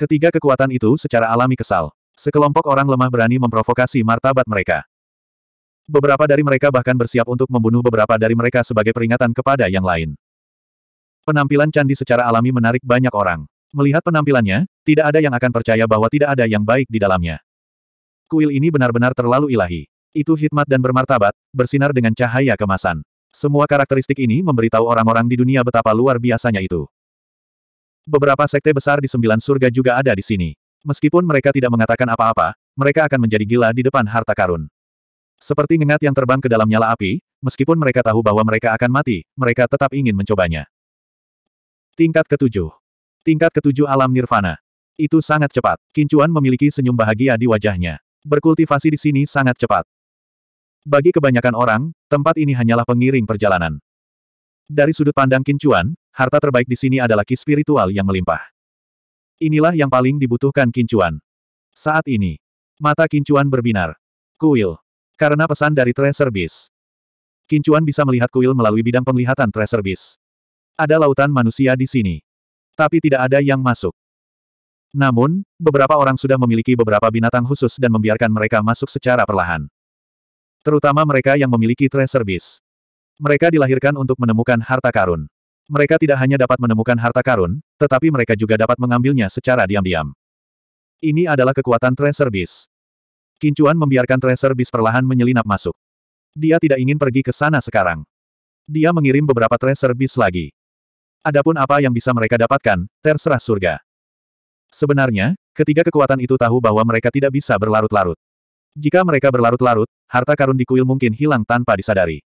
Ketiga kekuatan itu secara alami kesal. Sekelompok orang lemah berani memprovokasi martabat mereka. Beberapa dari mereka bahkan bersiap untuk membunuh beberapa dari mereka sebagai peringatan kepada yang lain. Penampilan Candi secara alami menarik banyak orang. Melihat penampilannya, tidak ada yang akan percaya bahwa tidak ada yang baik di dalamnya. Kuil ini benar-benar terlalu ilahi. Itu hikmat dan bermartabat, bersinar dengan cahaya kemasan. Semua karakteristik ini memberitahu orang-orang di dunia betapa luar biasanya itu. Beberapa sekte besar di sembilan surga juga ada di sini. Meskipun mereka tidak mengatakan apa-apa, mereka akan menjadi gila di depan harta karun. Seperti ngengat yang terbang ke dalam nyala api, meskipun mereka tahu bahwa mereka akan mati, mereka tetap ingin mencobanya. Tingkat ketujuh. Tingkat ketujuh alam nirvana. Itu sangat cepat. Kincuan memiliki senyum bahagia di wajahnya. Berkultivasi di sini sangat cepat. Bagi kebanyakan orang, tempat ini hanyalah pengiring perjalanan. Dari sudut pandang Kincuan, harta terbaik di sini adalah ki spiritual yang melimpah. Inilah yang paling dibutuhkan Kincuan. Saat ini, mata Kincuan berbinar. Kuil. Karena pesan dari Tracer Beast. Kincuan bisa melihat kuil melalui bidang penglihatan Tracer Beast. Ada lautan manusia di sini. Tapi tidak ada yang masuk. Namun, beberapa orang sudah memiliki beberapa binatang khusus dan membiarkan mereka masuk secara perlahan. Terutama mereka yang memiliki Tracer Beast. Mereka dilahirkan untuk menemukan harta karun. Mereka tidak hanya dapat menemukan harta karun, tetapi mereka juga dapat mengambilnya secara diam-diam. Ini adalah kekuatan Tracer Beast. Kincuan membiarkan Tracer Beast perlahan menyelinap masuk. Dia tidak ingin pergi ke sana sekarang. Dia mengirim beberapa Tracer Beast lagi. Adapun apa yang bisa mereka dapatkan, terserah surga. Sebenarnya, ketiga kekuatan itu tahu bahwa mereka tidak bisa berlarut-larut. Jika mereka berlarut-larut, harta karun di kuil mungkin hilang tanpa disadari.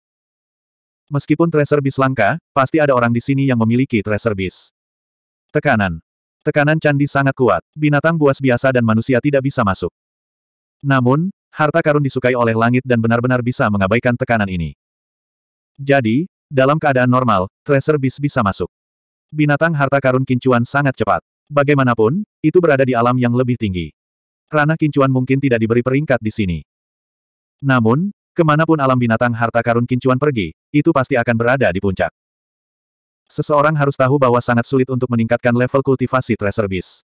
Meskipun Tracer Beast langka, pasti ada orang di sini yang memiliki Tracer Beast. Tekanan. Tekanan candi sangat kuat, binatang buas biasa dan manusia tidak bisa masuk. Namun, harta karun disukai oleh langit dan benar-benar bisa mengabaikan tekanan ini. Jadi, dalam keadaan normal, Tracer Beast bisa masuk. Binatang harta karun kincuan sangat cepat. Bagaimanapun, itu berada di alam yang lebih tinggi. Ranah kincuan mungkin tidak diberi peringkat di sini. Namun, Kemanapun alam binatang harta karun kincuan pergi, itu pasti akan berada di puncak. Seseorang harus tahu bahwa sangat sulit untuk meningkatkan level kultivasi Treasure Beast.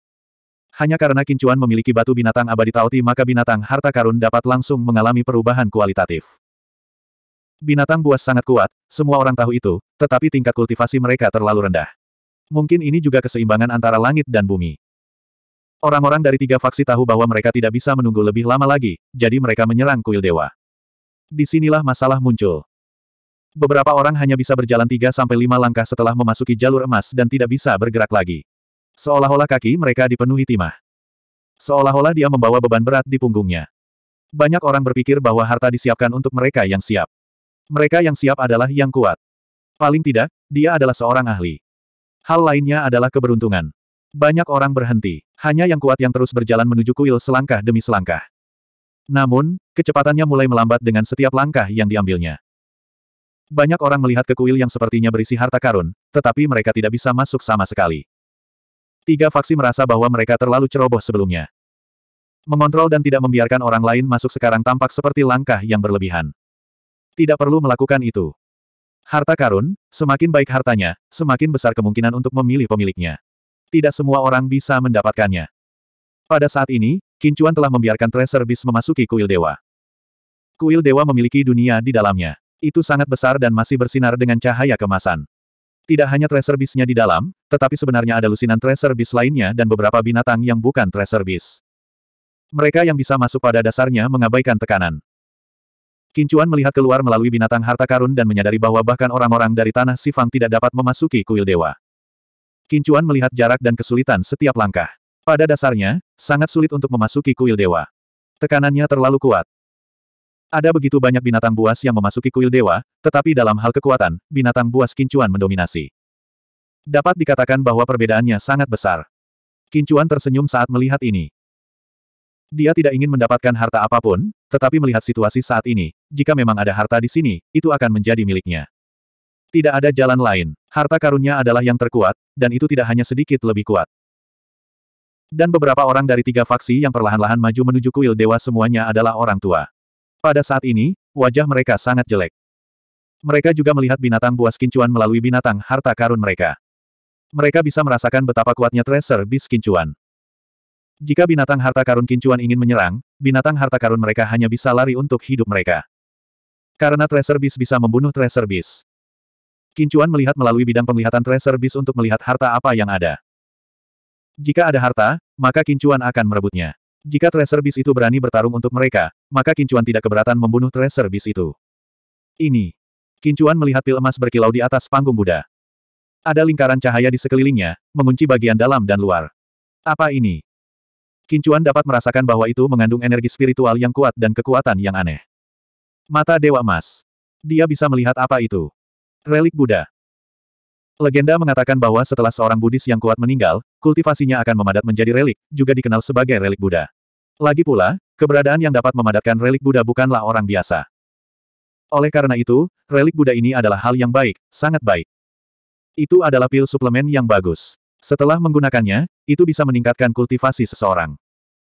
Hanya karena kincuan memiliki batu binatang abadi Taoti maka binatang harta karun dapat langsung mengalami perubahan kualitatif. Binatang buas sangat kuat, semua orang tahu itu, tetapi tingkat kultivasi mereka terlalu rendah. Mungkin ini juga keseimbangan antara langit dan bumi. Orang-orang dari tiga faksi tahu bahwa mereka tidak bisa menunggu lebih lama lagi, jadi mereka menyerang kuil dewa. Disinilah masalah muncul. Beberapa orang hanya bisa berjalan 3-5 langkah setelah memasuki jalur emas dan tidak bisa bergerak lagi. Seolah-olah kaki mereka dipenuhi timah. Seolah-olah dia membawa beban berat di punggungnya. Banyak orang berpikir bahwa harta disiapkan untuk mereka yang siap. Mereka yang siap adalah yang kuat. Paling tidak, dia adalah seorang ahli. Hal lainnya adalah keberuntungan. Banyak orang berhenti. Hanya yang kuat yang terus berjalan menuju kuil selangkah demi selangkah. Namun, kecepatannya mulai melambat dengan setiap langkah yang diambilnya. Banyak orang melihat ke kuil yang sepertinya berisi harta karun, tetapi mereka tidak bisa masuk sama sekali. Tiga faksi merasa bahwa mereka terlalu ceroboh sebelumnya. Mengontrol dan tidak membiarkan orang lain masuk sekarang tampak seperti langkah yang berlebihan. Tidak perlu melakukan itu. Harta karun, semakin baik hartanya, semakin besar kemungkinan untuk memilih pemiliknya. Tidak semua orang bisa mendapatkannya. Pada saat ini, Kincuan telah membiarkan Tracer Beast memasuki kuil dewa. Kuil dewa memiliki dunia di dalamnya. Itu sangat besar dan masih bersinar dengan cahaya kemasan. Tidak hanya Tracer Beast-nya di dalam, tetapi sebenarnya ada lusinan Tracer Beast lainnya dan beberapa binatang yang bukan Tracer Beast. Mereka yang bisa masuk pada dasarnya mengabaikan tekanan. Kincuan melihat keluar melalui binatang harta karun dan menyadari bahwa bahkan orang-orang dari tanah Sifang tidak dapat memasuki kuil dewa. Kincuan melihat jarak dan kesulitan setiap langkah. Pada dasarnya, sangat sulit untuk memasuki kuil dewa. Tekanannya terlalu kuat. Ada begitu banyak binatang buas yang memasuki kuil dewa, tetapi dalam hal kekuatan, binatang buas kincuan mendominasi. Dapat dikatakan bahwa perbedaannya sangat besar. Kincuan tersenyum saat melihat ini. Dia tidak ingin mendapatkan harta apapun, tetapi melihat situasi saat ini, jika memang ada harta di sini, itu akan menjadi miliknya. Tidak ada jalan lain. Harta karunnya adalah yang terkuat, dan itu tidak hanya sedikit lebih kuat. Dan beberapa orang dari tiga faksi yang perlahan-lahan maju menuju kuil dewa semuanya adalah orang tua. Pada saat ini, wajah mereka sangat jelek. Mereka juga melihat binatang buas kincuan melalui binatang harta karun mereka. Mereka bisa merasakan betapa kuatnya tracer bis kincuan. Jika binatang harta karun kincuan ingin menyerang, binatang harta karun mereka hanya bisa lari untuk hidup mereka. Karena tracer bis bisa membunuh tracer bis. Kincuan melihat melalui bidang penglihatan tracer bis untuk melihat harta apa yang ada. Jika ada harta, maka Kincuan akan merebutnya. Jika Tracer Beast itu berani bertarung untuk mereka, maka Kincuan tidak keberatan membunuh Tracer Beast itu. Ini. Kincuan melihat pil emas berkilau di atas panggung Buddha. Ada lingkaran cahaya di sekelilingnya, mengunci bagian dalam dan luar. Apa ini? Kincuan dapat merasakan bahwa itu mengandung energi spiritual yang kuat dan kekuatan yang aneh. Mata Dewa Emas. Dia bisa melihat apa itu. Relik Buddha. Legenda mengatakan bahwa setelah seorang Buddhis yang kuat meninggal, kultivasinya akan memadat menjadi relik, juga dikenal sebagai relik Buddha. Lagi pula, keberadaan yang dapat memadatkan relik Buddha bukanlah orang biasa. Oleh karena itu, relik Buddha ini adalah hal yang baik, sangat baik. Itu adalah pil suplemen yang bagus. Setelah menggunakannya, itu bisa meningkatkan kultivasi seseorang.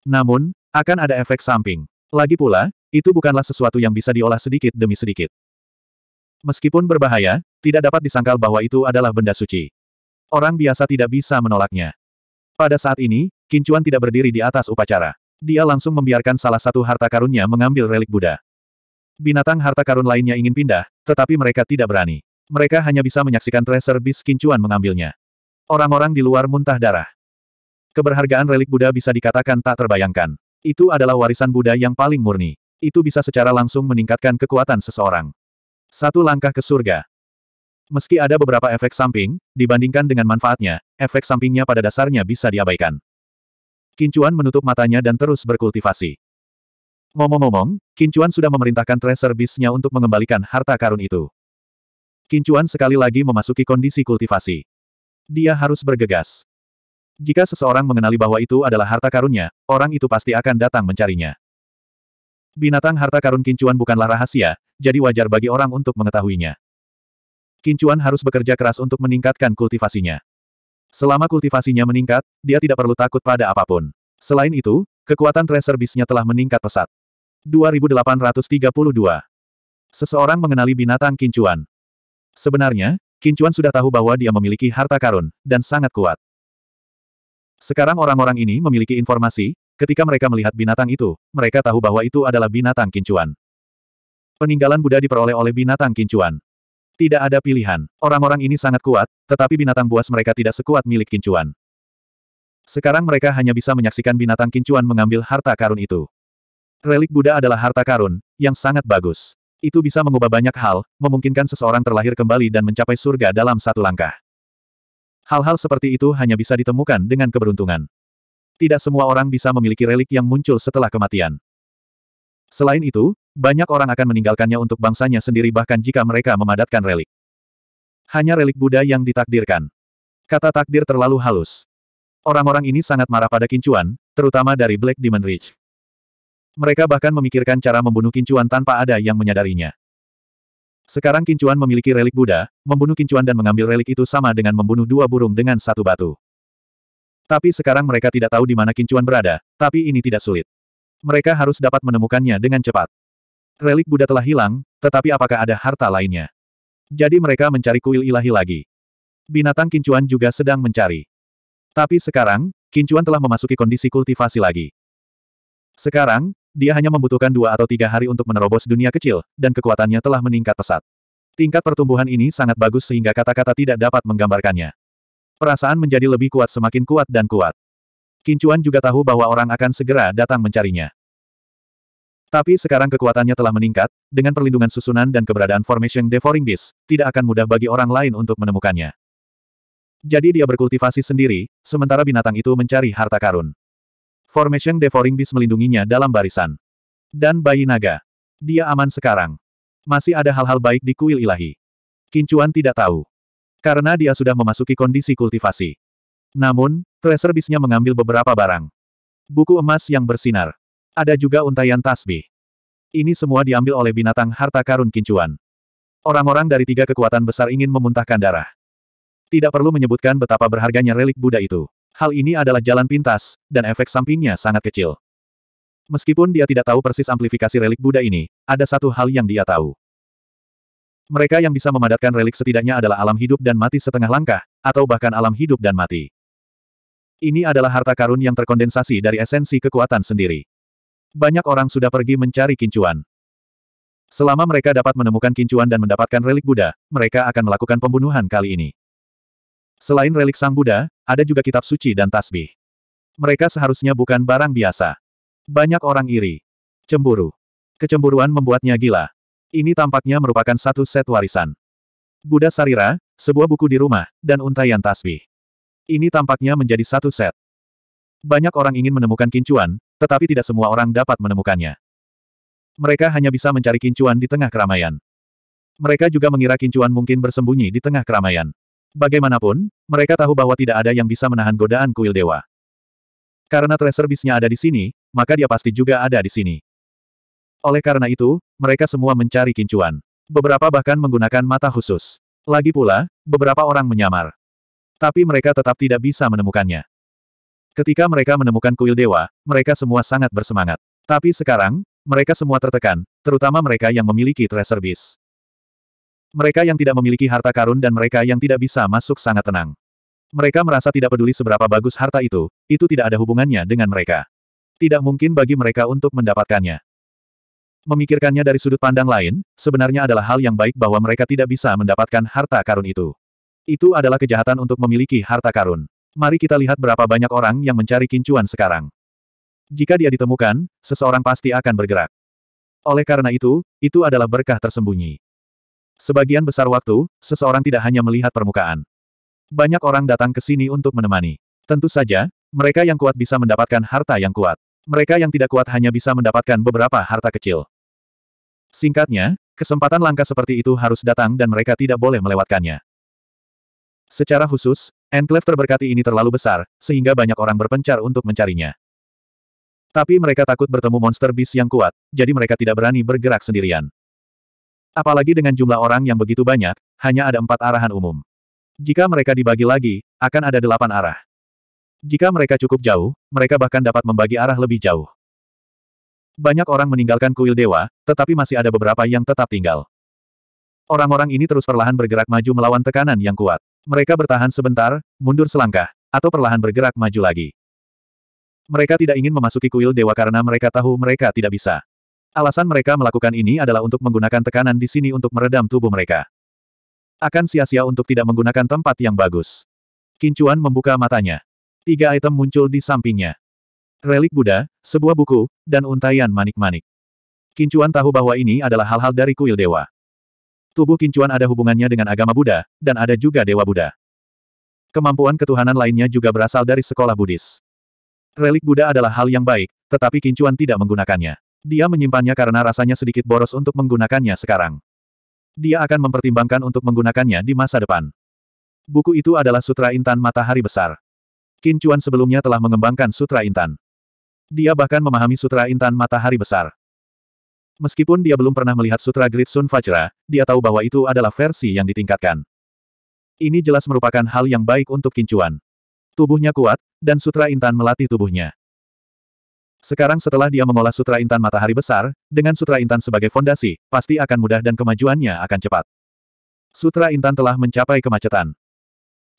Namun, akan ada efek samping. Lagi pula, itu bukanlah sesuatu yang bisa diolah sedikit demi sedikit. Meskipun berbahaya, tidak dapat disangkal bahwa itu adalah benda suci. Orang biasa tidak bisa menolaknya. Pada saat ini, Kincuan tidak berdiri di atas upacara. Dia langsung membiarkan salah satu harta karunnya mengambil relik Buddha. Binatang harta karun lainnya ingin pindah, tetapi mereka tidak berani. Mereka hanya bisa menyaksikan tracer bis Kincuan mengambilnya. Orang-orang di luar muntah darah. Keberhargaan relik Buddha bisa dikatakan tak terbayangkan. Itu adalah warisan Buddha yang paling murni. Itu bisa secara langsung meningkatkan kekuatan seseorang. Satu langkah ke surga. Meski ada beberapa efek samping, dibandingkan dengan manfaatnya, efek sampingnya pada dasarnya bisa diabaikan. Kincuan menutup matanya dan terus berkultivasi. Ngomong-ngomong, Kincuan sudah memerintahkan tracer bisnya untuk mengembalikan harta karun itu. Kincuan sekali lagi memasuki kondisi kultivasi. Dia harus bergegas. Jika seseorang mengenali bahwa itu adalah harta karunnya, orang itu pasti akan datang mencarinya. Binatang harta karun Kincuan bukanlah rahasia, jadi wajar bagi orang untuk mengetahuinya. Kincuan harus bekerja keras untuk meningkatkan kultivasinya. Selama kultivasinya meningkat, dia tidak perlu takut pada apapun. Selain itu, kekuatan tracer bisnya telah meningkat pesat. 2832. Seseorang mengenali binatang kincuan. Sebenarnya, kincuan sudah tahu bahwa dia memiliki harta karun, dan sangat kuat. Sekarang orang-orang ini memiliki informasi, ketika mereka melihat binatang itu, mereka tahu bahwa itu adalah binatang kincuan. Peninggalan Buddha diperoleh oleh binatang kincuan. Tidak ada pilihan. Orang-orang ini sangat kuat, tetapi binatang buas mereka tidak sekuat milik kincuan. Sekarang mereka hanya bisa menyaksikan binatang kincuan mengambil harta karun itu. Relik Buddha adalah harta karun, yang sangat bagus. Itu bisa mengubah banyak hal, memungkinkan seseorang terlahir kembali dan mencapai surga dalam satu langkah. Hal-hal seperti itu hanya bisa ditemukan dengan keberuntungan. Tidak semua orang bisa memiliki relik yang muncul setelah kematian. Selain itu, banyak orang akan meninggalkannya untuk bangsanya sendiri bahkan jika mereka memadatkan relik. Hanya relik Buddha yang ditakdirkan. Kata takdir terlalu halus. Orang-orang ini sangat marah pada Kincuan, terutama dari Black Demon Ridge. Mereka bahkan memikirkan cara membunuh Kincuan tanpa ada yang menyadarinya. Sekarang Kincuan memiliki relik Buddha, membunuh Kincuan dan mengambil relik itu sama dengan membunuh dua burung dengan satu batu. Tapi sekarang mereka tidak tahu di mana Kincuan berada, tapi ini tidak sulit mereka harus dapat menemukannya dengan cepat. Relik Buddha telah hilang, tetapi apakah ada harta lainnya? Jadi mereka mencari kuil ilahi lagi. Binatang kincuan juga sedang mencari. Tapi sekarang, kincuan telah memasuki kondisi kultivasi lagi. Sekarang, dia hanya membutuhkan dua atau tiga hari untuk menerobos dunia kecil, dan kekuatannya telah meningkat pesat. Tingkat pertumbuhan ini sangat bagus sehingga kata-kata tidak dapat menggambarkannya. Perasaan menjadi lebih kuat semakin kuat dan kuat. Kincuan juga tahu bahwa orang akan segera datang mencarinya. Tapi sekarang kekuatannya telah meningkat, dengan perlindungan susunan dan keberadaan Formation Devouring Beast, tidak akan mudah bagi orang lain untuk menemukannya. Jadi dia berkultivasi sendiri, sementara binatang itu mencari harta karun. Formation Devouring Beast melindunginya dalam barisan. Dan bayi naga. Dia aman sekarang. Masih ada hal-hal baik di kuil ilahi. Kincuan tidak tahu. Karena dia sudah memasuki kondisi kultivasi. Namun, Tracer bisnya mengambil beberapa barang. Buku emas yang bersinar. Ada juga untayan tasbih. Ini semua diambil oleh binatang harta karun kincuan. Orang-orang dari tiga kekuatan besar ingin memuntahkan darah. Tidak perlu menyebutkan betapa berharganya relik Buddha itu. Hal ini adalah jalan pintas, dan efek sampingnya sangat kecil. Meskipun dia tidak tahu persis amplifikasi relik Buddha ini, ada satu hal yang dia tahu. Mereka yang bisa memadatkan relik setidaknya adalah alam hidup dan mati setengah langkah, atau bahkan alam hidup dan mati. Ini adalah harta karun yang terkondensasi dari esensi kekuatan sendiri. Banyak orang sudah pergi mencari kincuan. Selama mereka dapat menemukan kincuan dan mendapatkan relik Buddha, mereka akan melakukan pembunuhan kali ini. Selain relik Sang Buddha, ada juga kitab suci dan tasbih. Mereka seharusnya bukan barang biasa. Banyak orang iri. Cemburu. Kecemburuan membuatnya gila. Ini tampaknya merupakan satu set warisan. Buddha Sarira, sebuah buku di rumah, dan untayan tasbih. Ini tampaknya menjadi satu set. Banyak orang ingin menemukan kincuan, tetapi tidak semua orang dapat menemukannya. Mereka hanya bisa mencari kincuan di tengah keramaian. Mereka juga mengira kincuan mungkin bersembunyi di tengah keramaian. Bagaimanapun, mereka tahu bahwa tidak ada yang bisa menahan godaan kuil dewa. Karena tracer bisnya ada di sini, maka dia pasti juga ada di sini. Oleh karena itu, mereka semua mencari kincuan. Beberapa bahkan menggunakan mata khusus. Lagi pula, beberapa orang menyamar. Tapi mereka tetap tidak bisa menemukannya. Ketika mereka menemukan kuil dewa, mereka semua sangat bersemangat. Tapi sekarang, mereka semua tertekan, terutama mereka yang memiliki treasure beast. Mereka yang tidak memiliki harta karun dan mereka yang tidak bisa masuk sangat tenang. Mereka merasa tidak peduli seberapa bagus harta itu, itu tidak ada hubungannya dengan mereka. Tidak mungkin bagi mereka untuk mendapatkannya. Memikirkannya dari sudut pandang lain, sebenarnya adalah hal yang baik bahwa mereka tidak bisa mendapatkan harta karun itu. Itu adalah kejahatan untuk memiliki harta karun. Mari kita lihat berapa banyak orang yang mencari kincuan sekarang. Jika dia ditemukan, seseorang pasti akan bergerak. Oleh karena itu, itu adalah berkah tersembunyi. Sebagian besar waktu, seseorang tidak hanya melihat permukaan. Banyak orang datang ke sini untuk menemani. Tentu saja, mereka yang kuat bisa mendapatkan harta yang kuat. Mereka yang tidak kuat hanya bisa mendapatkan beberapa harta kecil. Singkatnya, kesempatan langka seperti itu harus datang dan mereka tidak boleh melewatkannya. Secara khusus, enclave terberkati ini terlalu besar, sehingga banyak orang berpencar untuk mencarinya. Tapi mereka takut bertemu monster bis yang kuat, jadi mereka tidak berani bergerak sendirian. Apalagi dengan jumlah orang yang begitu banyak, hanya ada empat arahan umum. Jika mereka dibagi lagi, akan ada delapan arah. Jika mereka cukup jauh, mereka bahkan dapat membagi arah lebih jauh. Banyak orang meninggalkan kuil dewa, tetapi masih ada beberapa yang tetap tinggal. Orang-orang ini terus perlahan bergerak maju melawan tekanan yang kuat. Mereka bertahan sebentar, mundur selangkah, atau perlahan bergerak maju lagi. Mereka tidak ingin memasuki kuil dewa karena mereka tahu mereka tidak bisa. Alasan mereka melakukan ini adalah untuk menggunakan tekanan di sini untuk meredam tubuh mereka. Akan sia-sia untuk tidak menggunakan tempat yang bagus. Kincuan membuka matanya. Tiga item muncul di sampingnya. Relik Buddha, sebuah buku, dan untayan manik-manik. Kincuan tahu bahwa ini adalah hal-hal dari kuil dewa. Tubuh kincuan ada hubungannya dengan agama Buddha, dan ada juga Dewa Buddha. Kemampuan ketuhanan lainnya juga berasal dari sekolah Buddhis. Relik Buddha adalah hal yang baik, tetapi kincuan tidak menggunakannya. Dia menyimpannya karena rasanya sedikit boros untuk menggunakannya sekarang. Dia akan mempertimbangkan untuk menggunakannya di masa depan. Buku itu adalah Sutra Intan Matahari Besar. Kincuan sebelumnya telah mengembangkan Sutra Intan. Dia bahkan memahami Sutra Intan Matahari Besar. Meskipun dia belum pernah melihat Sutra Great Sun Vajra, dia tahu bahwa itu adalah versi yang ditingkatkan. Ini jelas merupakan hal yang baik untuk kincuan. Tubuhnya kuat, dan Sutra Intan melatih tubuhnya. Sekarang setelah dia mengolah Sutra Intan Matahari Besar, dengan Sutra Intan sebagai fondasi, pasti akan mudah dan kemajuannya akan cepat. Sutra Intan telah mencapai kemacetan.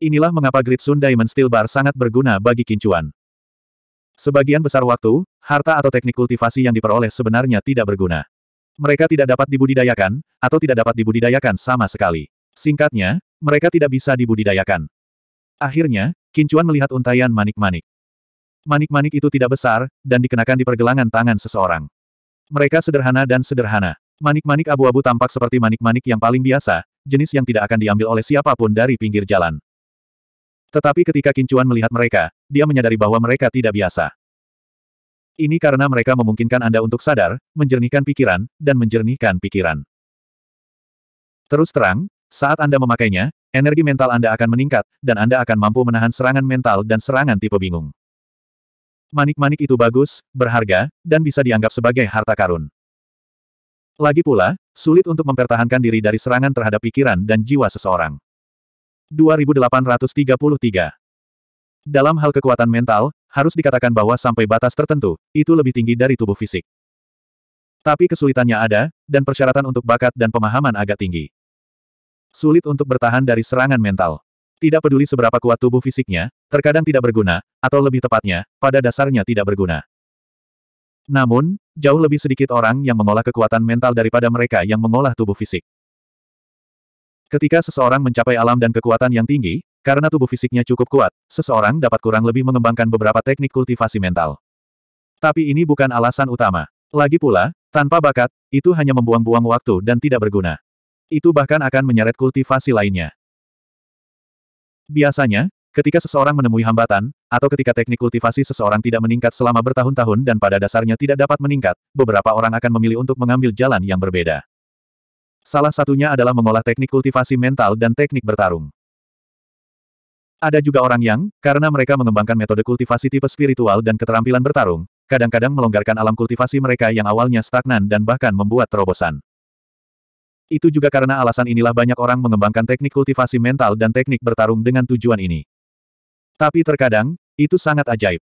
Inilah mengapa Great Sun Diamond Steel Bar sangat berguna bagi kincuan. Sebagian besar waktu, harta atau teknik kultivasi yang diperoleh sebenarnya tidak berguna. Mereka tidak dapat dibudidayakan, atau tidak dapat dibudidayakan sama sekali. Singkatnya, mereka tidak bisa dibudidayakan. Akhirnya, Kincuan melihat untayan manik-manik. Manik-manik itu tidak besar, dan dikenakan di pergelangan tangan seseorang. Mereka sederhana dan sederhana. Manik-manik abu-abu tampak seperti manik-manik yang paling biasa, jenis yang tidak akan diambil oleh siapapun dari pinggir jalan. Tetapi ketika Kincuan melihat mereka, dia menyadari bahwa mereka tidak biasa. Ini karena mereka memungkinkan Anda untuk sadar, menjernihkan pikiran, dan menjernihkan pikiran. Terus terang, saat Anda memakainya, energi mental Anda akan meningkat, dan Anda akan mampu menahan serangan mental dan serangan tipe bingung. Manik-manik itu bagus, berharga, dan bisa dianggap sebagai harta karun. Lagi pula, sulit untuk mempertahankan diri dari serangan terhadap pikiran dan jiwa seseorang. 2833. Dalam hal kekuatan mental, harus dikatakan bahwa sampai batas tertentu, itu lebih tinggi dari tubuh fisik. Tapi kesulitannya ada, dan persyaratan untuk bakat dan pemahaman agak tinggi. Sulit untuk bertahan dari serangan mental. Tidak peduli seberapa kuat tubuh fisiknya, terkadang tidak berguna, atau lebih tepatnya, pada dasarnya tidak berguna. Namun, jauh lebih sedikit orang yang mengolah kekuatan mental daripada mereka yang mengolah tubuh fisik. Ketika seseorang mencapai alam dan kekuatan yang tinggi, karena tubuh fisiknya cukup kuat, seseorang dapat kurang lebih mengembangkan beberapa teknik kultivasi mental. Tapi ini bukan alasan utama. Lagi pula, tanpa bakat, itu hanya membuang-buang waktu dan tidak berguna. Itu bahkan akan menyeret kultivasi lainnya. Biasanya, ketika seseorang menemui hambatan, atau ketika teknik kultivasi seseorang tidak meningkat selama bertahun-tahun dan pada dasarnya tidak dapat meningkat, beberapa orang akan memilih untuk mengambil jalan yang berbeda. Salah satunya adalah mengolah teknik kultivasi mental dan teknik bertarung. Ada juga orang yang, karena mereka mengembangkan metode kultivasi tipe spiritual dan keterampilan bertarung, kadang-kadang melonggarkan alam kultivasi mereka yang awalnya stagnan dan bahkan membuat terobosan. Itu juga karena alasan inilah banyak orang mengembangkan teknik kultivasi mental dan teknik bertarung dengan tujuan ini. Tapi terkadang, itu sangat ajaib.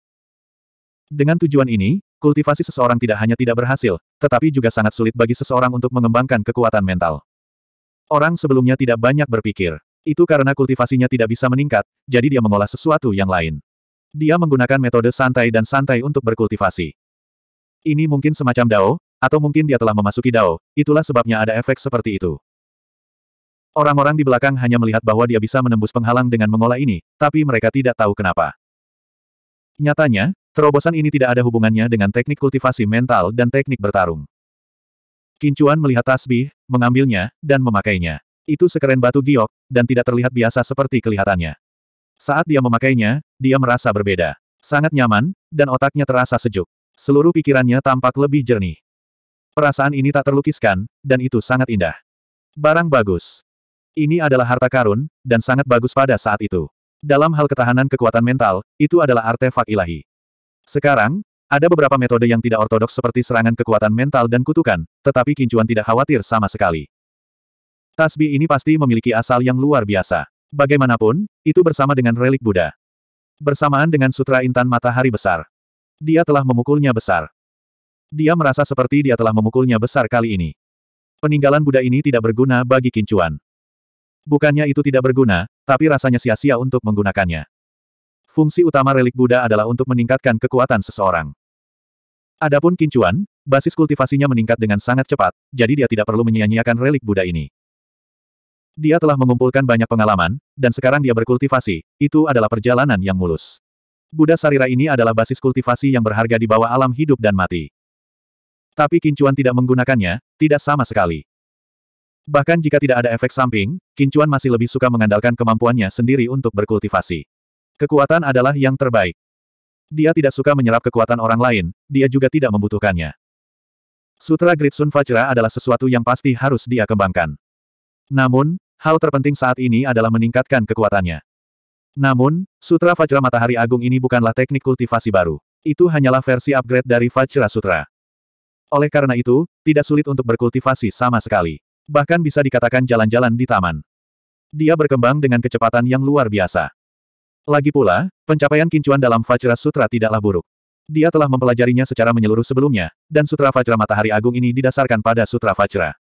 Dengan tujuan ini, kultivasi seseorang tidak hanya tidak berhasil, tetapi juga sangat sulit bagi seseorang untuk mengembangkan kekuatan mental. Orang sebelumnya tidak banyak berpikir. Itu karena kultivasinya tidak bisa meningkat, jadi dia mengolah sesuatu yang lain. Dia menggunakan metode santai dan santai untuk berkultivasi. Ini mungkin semacam dao, atau mungkin dia telah memasuki dao, itulah sebabnya ada efek seperti itu. Orang-orang di belakang hanya melihat bahwa dia bisa menembus penghalang dengan mengolah ini, tapi mereka tidak tahu kenapa. Nyatanya, Terobosan ini tidak ada hubungannya dengan teknik kultivasi mental dan teknik bertarung. Kincuan melihat tasbih, mengambilnya, dan memakainya. Itu sekeren batu giok, dan tidak terlihat biasa seperti kelihatannya. Saat dia memakainya, dia merasa berbeda. Sangat nyaman, dan otaknya terasa sejuk. Seluruh pikirannya tampak lebih jernih. Perasaan ini tak terlukiskan, dan itu sangat indah. Barang bagus. Ini adalah harta karun, dan sangat bagus pada saat itu. Dalam hal ketahanan kekuatan mental, itu adalah artefak ilahi. Sekarang, ada beberapa metode yang tidak ortodoks seperti serangan kekuatan mental dan kutukan, tetapi Kincuan tidak khawatir sama sekali. Tasbih ini pasti memiliki asal yang luar biasa. Bagaimanapun, itu bersama dengan relik Buddha. Bersamaan dengan Sutra Intan Matahari Besar. Dia telah memukulnya besar. Dia merasa seperti dia telah memukulnya besar kali ini. Peninggalan Buddha ini tidak berguna bagi Kincuan. Bukannya itu tidak berguna, tapi rasanya sia-sia untuk menggunakannya. Fungsi utama relik Buddha adalah untuk meningkatkan kekuatan seseorang. Adapun kincuan, basis kultivasinya meningkat dengan sangat cepat, jadi dia tidak perlu menyia-nyiakan relik Buddha ini. Dia telah mengumpulkan banyak pengalaman, dan sekarang dia berkultivasi, itu adalah perjalanan yang mulus. Buddha Sarira ini adalah basis kultivasi yang berharga di bawah alam hidup dan mati. Tapi kincuan tidak menggunakannya, tidak sama sekali. Bahkan jika tidak ada efek samping, kincuan masih lebih suka mengandalkan kemampuannya sendiri untuk berkultivasi. Kekuatan adalah yang terbaik. Dia tidak suka menyerap kekuatan orang lain, dia juga tidak membutuhkannya. Sutra Gritsun Vajra adalah sesuatu yang pasti harus dia kembangkan. Namun, hal terpenting saat ini adalah meningkatkan kekuatannya. Namun, Sutra Vajra Matahari Agung ini bukanlah teknik kultivasi baru. Itu hanyalah versi upgrade dari Vajra Sutra. Oleh karena itu, tidak sulit untuk berkultivasi sama sekali. Bahkan bisa dikatakan jalan-jalan di taman. Dia berkembang dengan kecepatan yang luar biasa. Lagi pula, pencapaian kincuan dalam Vajra Sutra tidaklah buruk. Dia telah mempelajarinya secara menyeluruh sebelumnya, dan Sutra Vajra Matahari Agung ini didasarkan pada Sutra Vajra.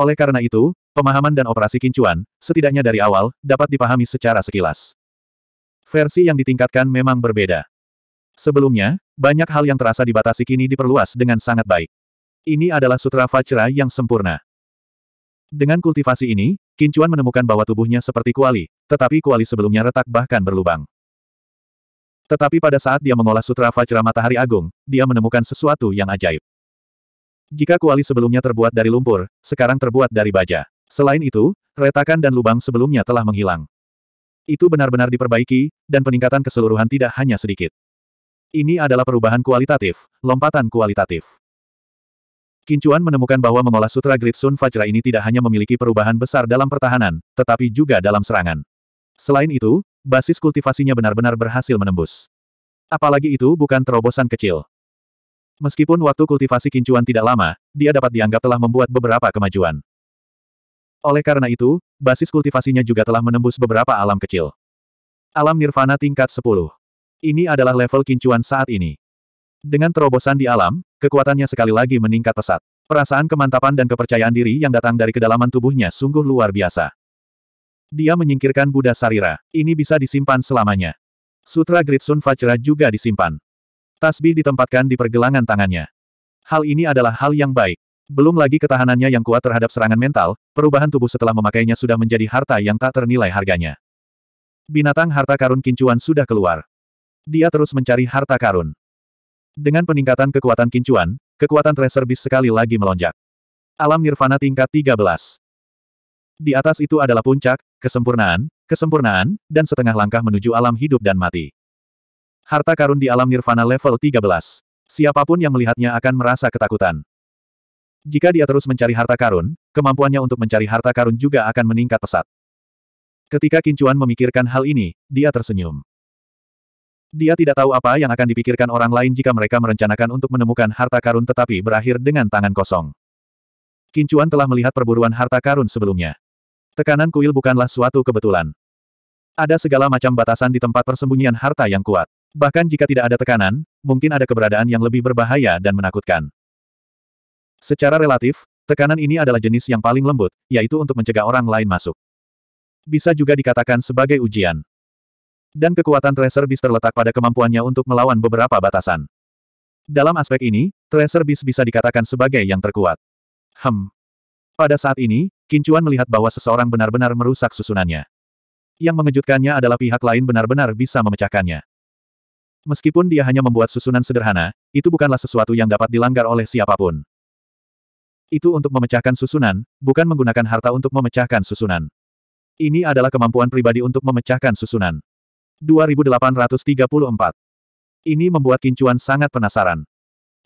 Oleh karena itu, pemahaman dan operasi kincuan, setidaknya dari awal, dapat dipahami secara sekilas. Versi yang ditingkatkan memang berbeda. Sebelumnya, banyak hal yang terasa dibatasi kini diperluas dengan sangat baik. Ini adalah Sutra Vajra yang sempurna. Dengan kultivasi ini, Kincuan menemukan bahwa tubuhnya seperti kuali, tetapi kuali sebelumnya retak bahkan berlubang. Tetapi pada saat dia mengolah sutra Vajra Matahari Agung, dia menemukan sesuatu yang ajaib. Jika kuali sebelumnya terbuat dari lumpur, sekarang terbuat dari baja. Selain itu, retakan dan lubang sebelumnya telah menghilang. Itu benar-benar diperbaiki, dan peningkatan keseluruhan tidak hanya sedikit. Ini adalah perubahan kualitatif, lompatan kualitatif. Kincuan menemukan bahwa mengolah Sutra Great Sun Vajra ini tidak hanya memiliki perubahan besar dalam pertahanan, tetapi juga dalam serangan. Selain itu, basis kultivasinya benar-benar berhasil menembus. Apalagi itu bukan terobosan kecil. Meskipun waktu kultivasi Kincuan tidak lama, dia dapat dianggap telah membuat beberapa kemajuan. Oleh karena itu, basis kultivasinya juga telah menembus beberapa alam kecil. Alam Nirvana tingkat 10. Ini adalah level kincuan saat ini. Dengan terobosan di alam, Kekuatannya sekali lagi meningkat pesat. Perasaan kemantapan dan kepercayaan diri yang datang dari kedalaman tubuhnya sungguh luar biasa. Dia menyingkirkan Buddha Sarira. Ini bisa disimpan selamanya. Sutra Gritsun Vajra juga disimpan. Tasbih ditempatkan di pergelangan tangannya. Hal ini adalah hal yang baik. Belum lagi ketahanannya yang kuat terhadap serangan mental, perubahan tubuh setelah memakainya sudah menjadi harta yang tak ternilai harganya. Binatang harta karun kincuan sudah keluar. Dia terus mencari harta karun. Dengan peningkatan kekuatan kincuan, kekuatan Tracer Beast sekali lagi melonjak. Alam Nirvana tingkat 13. Di atas itu adalah puncak, kesempurnaan, kesempurnaan, dan setengah langkah menuju alam hidup dan mati. Harta karun di alam Nirvana level 13. Siapapun yang melihatnya akan merasa ketakutan. Jika dia terus mencari harta karun, kemampuannya untuk mencari harta karun juga akan meningkat pesat. Ketika Kincuan memikirkan hal ini, dia tersenyum. Dia tidak tahu apa yang akan dipikirkan orang lain jika mereka merencanakan untuk menemukan harta karun tetapi berakhir dengan tangan kosong. Kincuan telah melihat perburuan harta karun sebelumnya. Tekanan kuil bukanlah suatu kebetulan. Ada segala macam batasan di tempat persembunyian harta yang kuat. Bahkan jika tidak ada tekanan, mungkin ada keberadaan yang lebih berbahaya dan menakutkan. Secara relatif, tekanan ini adalah jenis yang paling lembut, yaitu untuk mencegah orang lain masuk. Bisa juga dikatakan sebagai ujian dan kekuatan Tracer Beast terletak pada kemampuannya untuk melawan beberapa batasan. Dalam aspek ini, Tracer Beast bisa dikatakan sebagai yang terkuat. Hmm. Pada saat ini, Kincuan melihat bahwa seseorang benar-benar merusak susunannya. Yang mengejutkannya adalah pihak lain benar-benar bisa memecahkannya. Meskipun dia hanya membuat susunan sederhana, itu bukanlah sesuatu yang dapat dilanggar oleh siapapun. Itu untuk memecahkan susunan, bukan menggunakan harta untuk memecahkan susunan. Ini adalah kemampuan pribadi untuk memecahkan susunan. 2834. Ini membuat Kincuan sangat penasaran.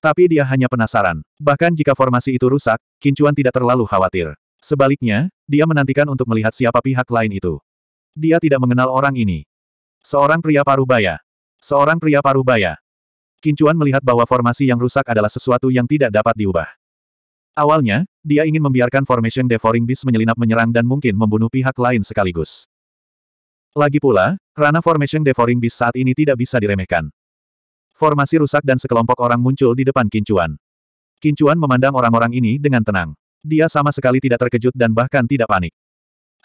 Tapi dia hanya penasaran. Bahkan jika formasi itu rusak, Kincuan tidak terlalu khawatir. Sebaliknya, dia menantikan untuk melihat siapa pihak lain itu. Dia tidak mengenal orang ini. Seorang pria paruh baya. Seorang pria paruh baya. Kincuan melihat bahwa formasi yang rusak adalah sesuatu yang tidak dapat diubah. Awalnya, dia ingin membiarkan Formation Devouring Beast menyelinap menyerang dan mungkin membunuh pihak lain sekaligus. Lagi pula, Rana Formation Devouring Beast saat ini tidak bisa diremehkan. Formasi rusak dan sekelompok orang muncul di depan Kincuan. Kincuan memandang orang-orang ini dengan tenang. Dia sama sekali tidak terkejut dan bahkan tidak panik.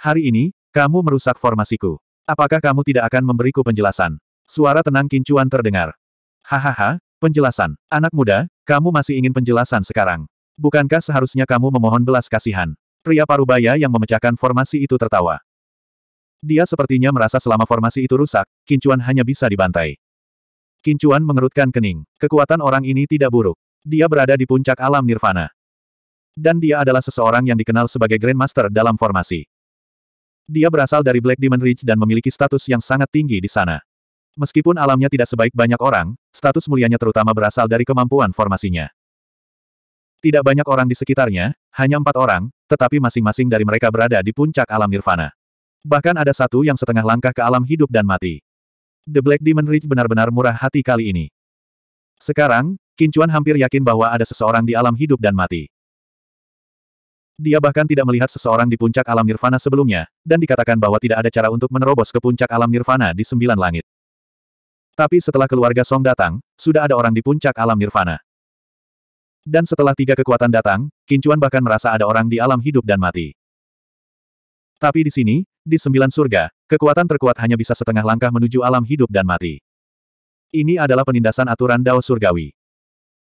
Hari ini, kamu merusak formasiku. Apakah kamu tidak akan memberiku penjelasan? Suara tenang Kincuan terdengar. Hahaha, penjelasan. Anak muda, kamu masih ingin penjelasan sekarang. Bukankah seharusnya kamu memohon belas kasihan? Pria parubaya yang memecahkan formasi itu tertawa. Dia sepertinya merasa selama formasi itu rusak, Kincuan hanya bisa dibantai. Kincuan mengerutkan kening. Kekuatan orang ini tidak buruk. Dia berada di puncak alam nirvana. Dan dia adalah seseorang yang dikenal sebagai Grandmaster dalam formasi. Dia berasal dari Black Demon Ridge dan memiliki status yang sangat tinggi di sana. Meskipun alamnya tidak sebaik banyak orang, status mulianya terutama berasal dari kemampuan formasinya. Tidak banyak orang di sekitarnya, hanya empat orang, tetapi masing-masing dari mereka berada di puncak alam nirvana. Bahkan ada satu yang setengah langkah ke alam hidup dan mati. The Black Demon Ridge benar-benar murah hati kali ini. Sekarang, Kincuan hampir yakin bahwa ada seseorang di alam hidup dan mati. Dia bahkan tidak melihat seseorang di puncak alam nirvana sebelumnya, dan dikatakan bahwa tidak ada cara untuk menerobos ke puncak alam nirvana di sembilan langit. Tapi setelah keluarga Song datang, sudah ada orang di puncak alam nirvana. Dan setelah tiga kekuatan datang, Kincuan bahkan merasa ada orang di alam hidup dan mati. Tapi di sini, di sembilan surga, kekuatan terkuat hanya bisa setengah langkah menuju alam hidup dan mati. Ini adalah penindasan aturan Dao surgawi.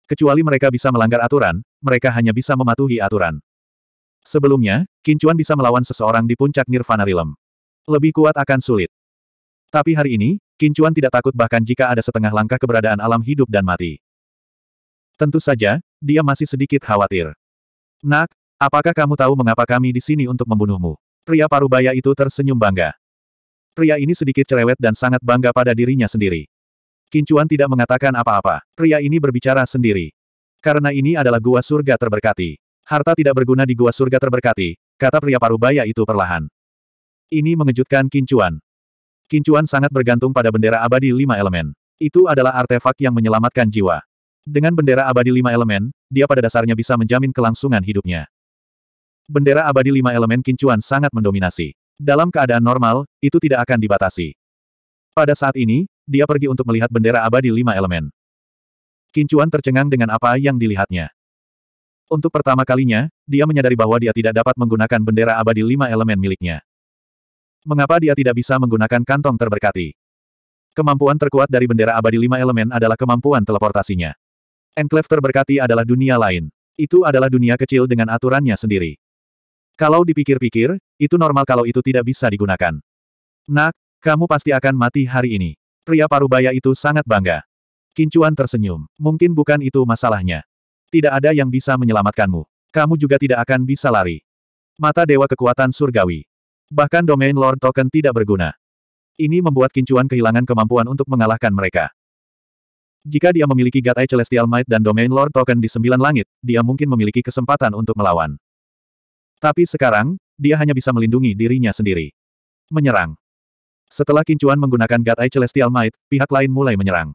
Kecuali mereka bisa melanggar aturan, mereka hanya bisa mematuhi aturan. Sebelumnya, Kincuan bisa melawan seseorang di puncak Nirvana Rilem. Lebih kuat akan sulit. Tapi hari ini, Kincuan tidak takut bahkan jika ada setengah langkah keberadaan alam hidup dan mati. Tentu saja, dia masih sedikit khawatir. Nak, apakah kamu tahu mengapa kami di sini untuk membunuhmu? Pria parubaya itu tersenyum bangga. Pria ini sedikit cerewet dan sangat bangga pada dirinya sendiri. Kincuan tidak mengatakan apa-apa. Pria ini berbicara sendiri. Karena ini adalah gua surga terberkati. Harta tidak berguna di gua surga terberkati, kata pria parubaya itu perlahan. Ini mengejutkan Kincuan. Kincuan sangat bergantung pada bendera abadi lima elemen. Itu adalah artefak yang menyelamatkan jiwa. Dengan bendera abadi lima elemen, dia pada dasarnya bisa menjamin kelangsungan hidupnya. Bendera abadi lima elemen kincuan sangat mendominasi. Dalam keadaan normal, itu tidak akan dibatasi. Pada saat ini, dia pergi untuk melihat bendera abadi lima elemen. Kincuan tercengang dengan apa yang dilihatnya. Untuk pertama kalinya, dia menyadari bahwa dia tidak dapat menggunakan bendera abadi lima elemen miliknya. Mengapa dia tidak bisa menggunakan kantong terberkati? Kemampuan terkuat dari bendera abadi lima elemen adalah kemampuan teleportasinya. Enclave terberkati adalah dunia lain. Itu adalah dunia kecil dengan aturannya sendiri. Kalau dipikir-pikir, itu normal kalau itu tidak bisa digunakan. Nak, kamu pasti akan mati hari ini. Pria parubaya itu sangat bangga. Kincuan tersenyum. Mungkin bukan itu masalahnya. Tidak ada yang bisa menyelamatkanmu. Kamu juga tidak akan bisa lari. Mata Dewa Kekuatan Surgawi. Bahkan domain Lord Token tidak berguna. Ini membuat Kincuan kehilangan kemampuan untuk mengalahkan mereka. Jika dia memiliki Gatai Celestial Might dan Domain Lord Token di sembilan langit, dia mungkin memiliki kesempatan untuk melawan. Tapi sekarang, dia hanya bisa melindungi dirinya sendiri. Menyerang. Setelah Kincuan menggunakan God Eye Celestial Might, pihak lain mulai menyerang.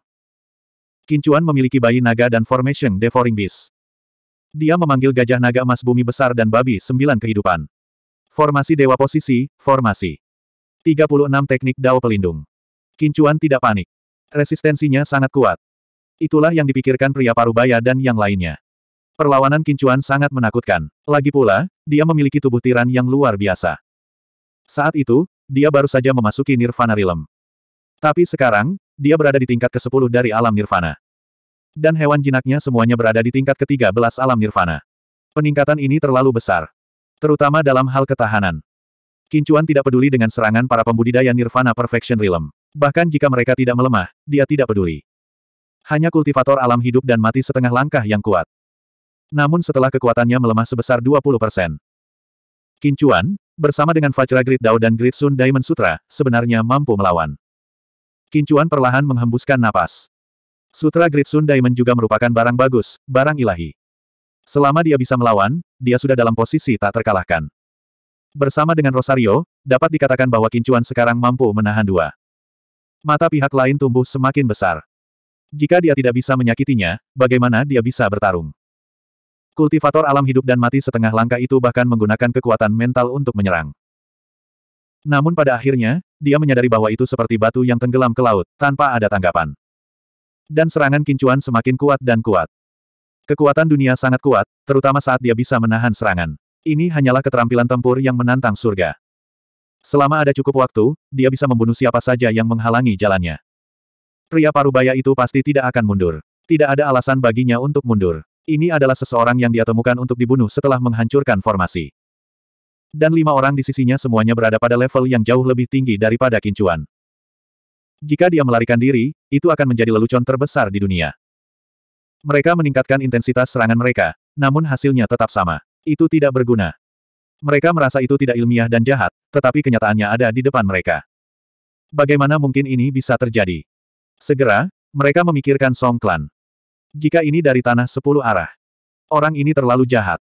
Kincuan memiliki bayi naga dan Formation Devouring Beast. Dia memanggil gajah naga emas bumi besar dan babi sembilan kehidupan. Formasi Dewa Posisi, Formasi. 36 Teknik Dao Pelindung. Kincuan tidak panik. Resistensinya sangat kuat. Itulah yang dipikirkan pria parubaya dan yang lainnya. Perlawanan Kincuan sangat menakutkan. Lagi pula, dia memiliki tubuh tiran yang luar biasa. Saat itu, dia baru saja memasuki Nirvana Realm. Tapi sekarang, dia berada di tingkat ke-10 dari alam Nirvana. Dan hewan jinaknya semuanya berada di tingkat ke-13 alam Nirvana. Peningkatan ini terlalu besar. Terutama dalam hal ketahanan. Kincuan tidak peduli dengan serangan para pembudidaya Nirvana Perfection Realm. Bahkan jika mereka tidak melemah, dia tidak peduli. Hanya kultivator alam hidup dan mati setengah langkah yang kuat. Namun setelah kekuatannya melemah sebesar 20%. persen, Kincuan, bersama dengan Vajra Grid Dao dan Grid Sun Diamond Sutra, sebenarnya mampu melawan. Kincuan perlahan menghembuskan napas. Sutra Grid Sun Diamond juga merupakan barang bagus, barang ilahi. Selama dia bisa melawan, dia sudah dalam posisi tak terkalahkan. Bersama dengan Rosario, dapat dikatakan bahwa Kincuan sekarang mampu menahan dua. Mata pihak lain tumbuh semakin besar. Jika dia tidak bisa menyakitinya, bagaimana dia bisa bertarung? Kultivator alam hidup dan mati setengah langkah itu bahkan menggunakan kekuatan mental untuk menyerang. Namun pada akhirnya, dia menyadari bahwa itu seperti batu yang tenggelam ke laut, tanpa ada tanggapan. Dan serangan kincuan semakin kuat dan kuat. Kekuatan dunia sangat kuat, terutama saat dia bisa menahan serangan. Ini hanyalah keterampilan tempur yang menantang surga. Selama ada cukup waktu, dia bisa membunuh siapa saja yang menghalangi jalannya. Pria parubaya itu pasti tidak akan mundur. Tidak ada alasan baginya untuk mundur. Ini adalah seseorang yang dia temukan untuk dibunuh setelah menghancurkan formasi. Dan lima orang di sisinya semuanya berada pada level yang jauh lebih tinggi daripada Kincuan. Jika dia melarikan diri, itu akan menjadi lelucon terbesar di dunia. Mereka meningkatkan intensitas serangan mereka, namun hasilnya tetap sama. Itu tidak berguna. Mereka merasa itu tidak ilmiah dan jahat, tetapi kenyataannya ada di depan mereka. Bagaimana mungkin ini bisa terjadi? Segera, mereka memikirkan Song Klan. Jika ini dari tanah sepuluh arah. Orang ini terlalu jahat.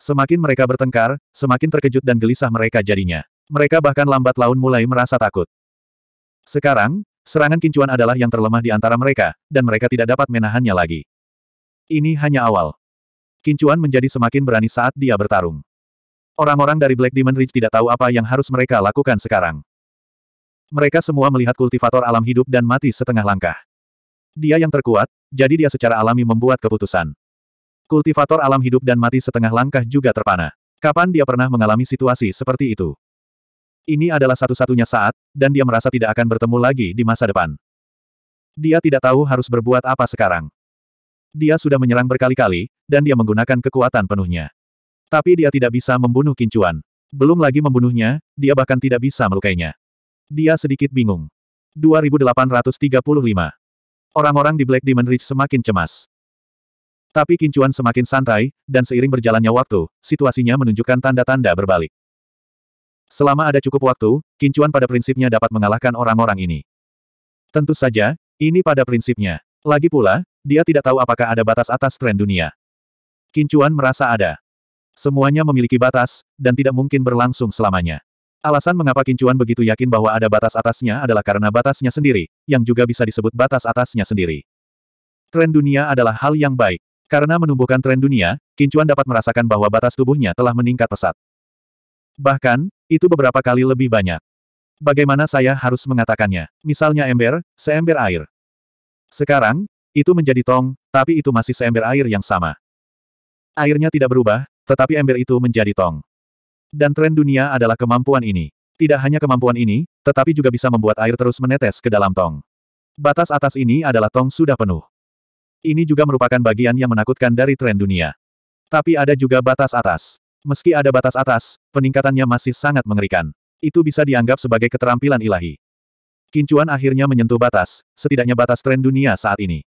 Semakin mereka bertengkar, semakin terkejut dan gelisah mereka jadinya. Mereka bahkan lambat laun mulai merasa takut. Sekarang, serangan kincuan adalah yang terlemah di antara mereka, dan mereka tidak dapat menahannya lagi. Ini hanya awal. Kincuan menjadi semakin berani saat dia bertarung. Orang-orang dari Black Demon Ridge tidak tahu apa yang harus mereka lakukan sekarang. Mereka semua melihat kultivator alam hidup dan mati setengah langkah. Dia yang terkuat, jadi dia secara alami membuat keputusan. Kultivator alam hidup dan mati setengah langkah juga terpana. Kapan dia pernah mengalami situasi seperti itu? Ini adalah satu-satunya saat, dan dia merasa tidak akan bertemu lagi di masa depan. Dia tidak tahu harus berbuat apa sekarang. Dia sudah menyerang berkali-kali, dan dia menggunakan kekuatan penuhnya. Tapi dia tidak bisa membunuh kincuan. Belum lagi membunuhnya, dia bahkan tidak bisa melukainya. Dia sedikit bingung. 2835 Orang-orang di Black Demon Ridge semakin cemas. Tapi Kincuan semakin santai, dan seiring berjalannya waktu, situasinya menunjukkan tanda-tanda berbalik. Selama ada cukup waktu, Kincuan pada prinsipnya dapat mengalahkan orang-orang ini. Tentu saja, ini pada prinsipnya. Lagi pula, dia tidak tahu apakah ada batas atas tren dunia. Kincuan merasa ada. Semuanya memiliki batas, dan tidak mungkin berlangsung selamanya. Alasan mengapa Kincuan begitu yakin bahwa ada batas atasnya adalah karena batasnya sendiri, yang juga bisa disebut batas atasnya sendiri. Tren dunia adalah hal yang baik. Karena menumbuhkan tren dunia, Kincuan dapat merasakan bahwa batas tubuhnya telah meningkat pesat. Bahkan, itu beberapa kali lebih banyak. Bagaimana saya harus mengatakannya? Misalnya ember, seember air. Sekarang, itu menjadi tong, tapi itu masih seember air yang sama. Airnya tidak berubah, tetapi ember itu menjadi tong. Dan tren dunia adalah kemampuan ini. Tidak hanya kemampuan ini, tetapi juga bisa membuat air terus menetes ke dalam tong. Batas atas ini adalah tong sudah penuh. Ini juga merupakan bagian yang menakutkan dari tren dunia. Tapi ada juga batas atas. Meski ada batas atas, peningkatannya masih sangat mengerikan. Itu bisa dianggap sebagai keterampilan ilahi. Kincuan akhirnya menyentuh batas, setidaknya batas tren dunia saat ini.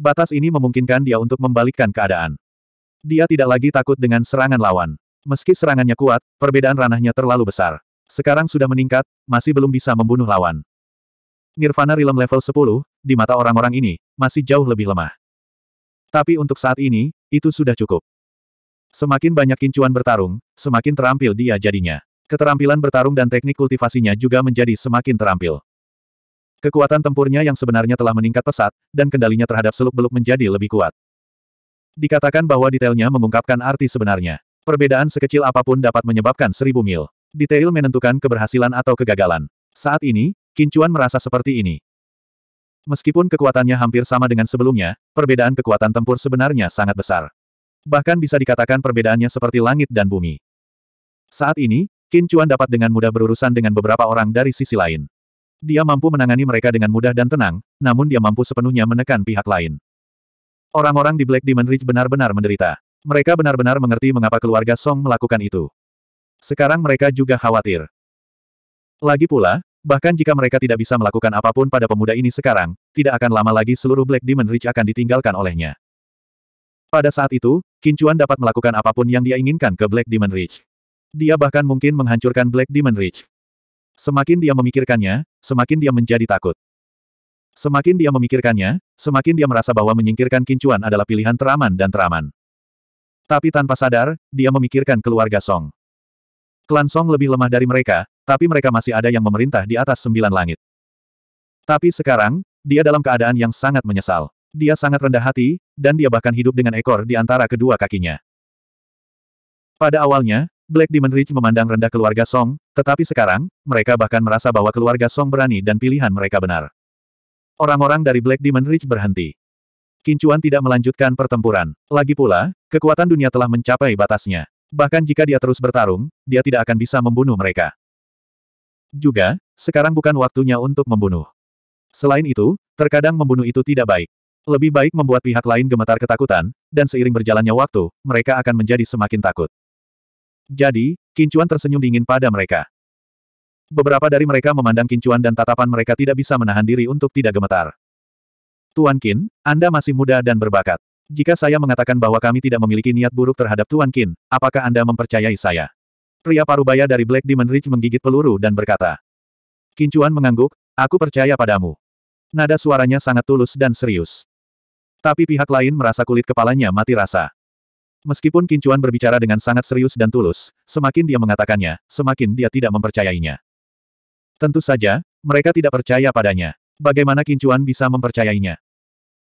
Batas ini memungkinkan dia untuk membalikkan keadaan. Dia tidak lagi takut dengan serangan lawan. Meski serangannya kuat, perbedaan ranahnya terlalu besar. Sekarang sudah meningkat, masih belum bisa membunuh lawan. Nirvana Realm level 10, di mata orang-orang ini, masih jauh lebih lemah. Tapi untuk saat ini, itu sudah cukup. Semakin banyak kincuan bertarung, semakin terampil dia jadinya. Keterampilan bertarung dan teknik kultivasinya juga menjadi semakin terampil. Kekuatan tempurnya yang sebenarnya telah meningkat pesat, dan kendalinya terhadap seluk-beluk menjadi lebih kuat. Dikatakan bahwa detailnya mengungkapkan arti sebenarnya. Perbedaan sekecil apapun dapat menyebabkan seribu mil. Detail menentukan keberhasilan atau kegagalan. Saat ini, Kincuan merasa seperti ini. Meskipun kekuatannya hampir sama dengan sebelumnya, perbedaan kekuatan tempur sebenarnya sangat besar. Bahkan bisa dikatakan perbedaannya seperti langit dan bumi. Saat ini, Kincuan dapat dengan mudah berurusan dengan beberapa orang dari sisi lain. Dia mampu menangani mereka dengan mudah dan tenang, namun dia mampu sepenuhnya menekan pihak lain. Orang-orang di Black Demon Ridge benar-benar menderita. Mereka benar-benar mengerti mengapa keluarga Song melakukan itu. Sekarang mereka juga khawatir. Lagi pula, bahkan jika mereka tidak bisa melakukan apapun pada pemuda ini sekarang, tidak akan lama lagi seluruh Black Demon Ridge akan ditinggalkan olehnya. Pada saat itu, Kincuan dapat melakukan apapun yang dia inginkan ke Black Demon Ridge. Dia bahkan mungkin menghancurkan Black Demon Ridge. Semakin dia memikirkannya, semakin dia menjadi takut. Semakin dia memikirkannya, semakin dia merasa bahwa menyingkirkan Kincuan adalah pilihan teraman dan teraman. Tapi tanpa sadar, dia memikirkan keluarga Song. Klan Song lebih lemah dari mereka, tapi mereka masih ada yang memerintah di atas sembilan langit. Tapi sekarang, dia dalam keadaan yang sangat menyesal. Dia sangat rendah hati, dan dia bahkan hidup dengan ekor di antara kedua kakinya. Pada awalnya, Black Demon Ridge memandang rendah keluarga Song, tetapi sekarang, mereka bahkan merasa bahwa keluarga Song berani dan pilihan mereka benar. Orang-orang dari Black Demon Ridge berhenti. Kincuan tidak melanjutkan pertempuran. Lagi pula, kekuatan dunia telah mencapai batasnya. Bahkan jika dia terus bertarung, dia tidak akan bisa membunuh mereka. Juga, sekarang bukan waktunya untuk membunuh. Selain itu, terkadang membunuh itu tidak baik. Lebih baik membuat pihak lain gemetar ketakutan, dan seiring berjalannya waktu, mereka akan menjadi semakin takut. Jadi, Kincuan tersenyum dingin pada mereka. Beberapa dari mereka memandang Kincuan dan tatapan mereka tidak bisa menahan diri untuk tidak gemetar. Tuan Kin, Anda masih muda dan berbakat. Jika saya mengatakan bahwa kami tidak memiliki niat buruk terhadap Tuan Kin, apakah Anda mempercayai saya? Pria parubaya dari Black Demon Ridge menggigit peluru dan berkata. Kin Chuan mengangguk, aku percaya padamu. Nada suaranya sangat tulus dan serius. Tapi pihak lain merasa kulit kepalanya mati rasa. Meskipun Kin Chuan berbicara dengan sangat serius dan tulus, semakin dia mengatakannya, semakin dia tidak mempercayainya. Tentu saja, mereka tidak percaya padanya. Bagaimana Kincuan bisa mempercayainya?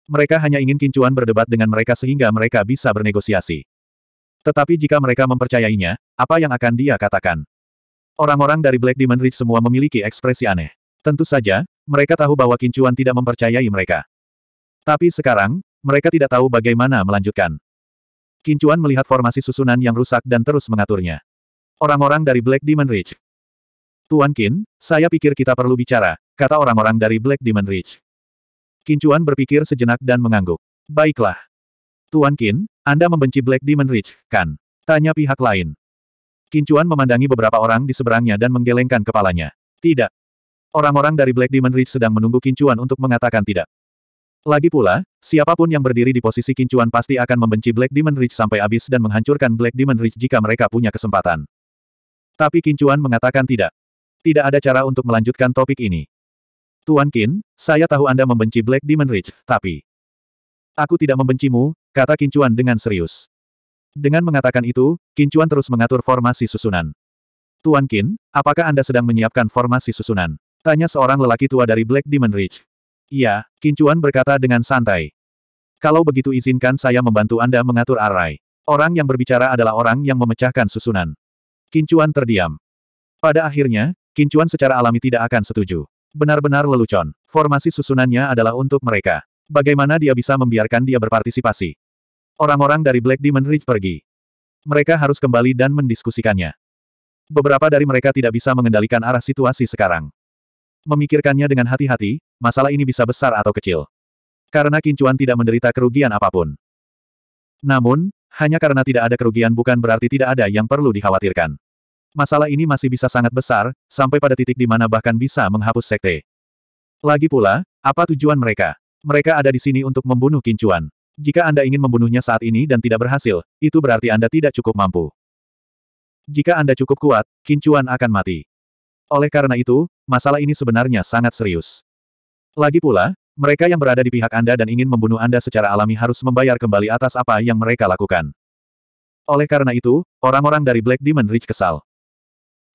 Mereka hanya ingin Kincuan berdebat dengan mereka sehingga mereka bisa bernegosiasi. Tetapi jika mereka mempercayainya, apa yang akan dia katakan? Orang-orang dari Black Demon Ridge semua memiliki ekspresi aneh. Tentu saja, mereka tahu bahwa Kincuan tidak mempercayai mereka. Tapi sekarang, mereka tidak tahu bagaimana melanjutkan. Kincuan melihat formasi susunan yang rusak dan terus mengaturnya. Orang-orang dari Black Demon Ridge Tuan Kin, saya pikir kita perlu bicara, kata orang-orang dari Black Demon Ridge. Kincuan berpikir sejenak dan mengangguk. Baiklah. Tuan Kin, Anda membenci Black Demon Ridge, kan? Tanya pihak lain. Kincuan memandangi beberapa orang di seberangnya dan menggelengkan kepalanya. Tidak. Orang-orang dari Black Demon Ridge sedang menunggu Kincuan untuk mengatakan tidak. Lagi pula, siapapun yang berdiri di posisi Kincuan pasti akan membenci Black Demon Ridge sampai habis dan menghancurkan Black Demon Ridge jika mereka punya kesempatan. Tapi Kincuan mengatakan tidak. Tidak ada cara untuk melanjutkan topik ini. Tuan Kin, saya tahu Anda membenci Black Demon Ridge, tapi... Aku tidak membencimu, kata Kincuan dengan serius. Dengan mengatakan itu, Kincuan terus mengatur formasi susunan. Tuan Qin, apakah Anda sedang menyiapkan formasi susunan? Tanya seorang lelaki tua dari Black Demon Ridge. Iya, Kincuan berkata dengan santai. Kalau begitu izinkan saya membantu Anda mengatur arai. Orang yang berbicara adalah orang yang memecahkan susunan. Kincuan terdiam. Pada akhirnya, Kincuan secara alami tidak akan setuju. Benar-benar lelucon. Formasi susunannya adalah untuk mereka. Bagaimana dia bisa membiarkan dia berpartisipasi? Orang-orang dari Black Demon Ridge pergi. Mereka harus kembali dan mendiskusikannya. Beberapa dari mereka tidak bisa mengendalikan arah situasi sekarang. Memikirkannya dengan hati-hati, masalah ini bisa besar atau kecil. Karena Kincuan tidak menderita kerugian apapun. Namun, hanya karena tidak ada kerugian bukan berarti tidak ada yang perlu dikhawatirkan. Masalah ini masih bisa sangat besar, sampai pada titik di mana bahkan bisa menghapus sekte. Lagi pula, apa tujuan mereka? Mereka ada di sini untuk membunuh Kincuan. Jika Anda ingin membunuhnya saat ini dan tidak berhasil, itu berarti Anda tidak cukup mampu. Jika Anda cukup kuat, Kincuan akan mati. Oleh karena itu, masalah ini sebenarnya sangat serius. Lagi pula, mereka yang berada di pihak Anda dan ingin membunuh Anda secara alami harus membayar kembali atas apa yang mereka lakukan. Oleh karena itu, orang-orang dari Black Demon Ridge kesal.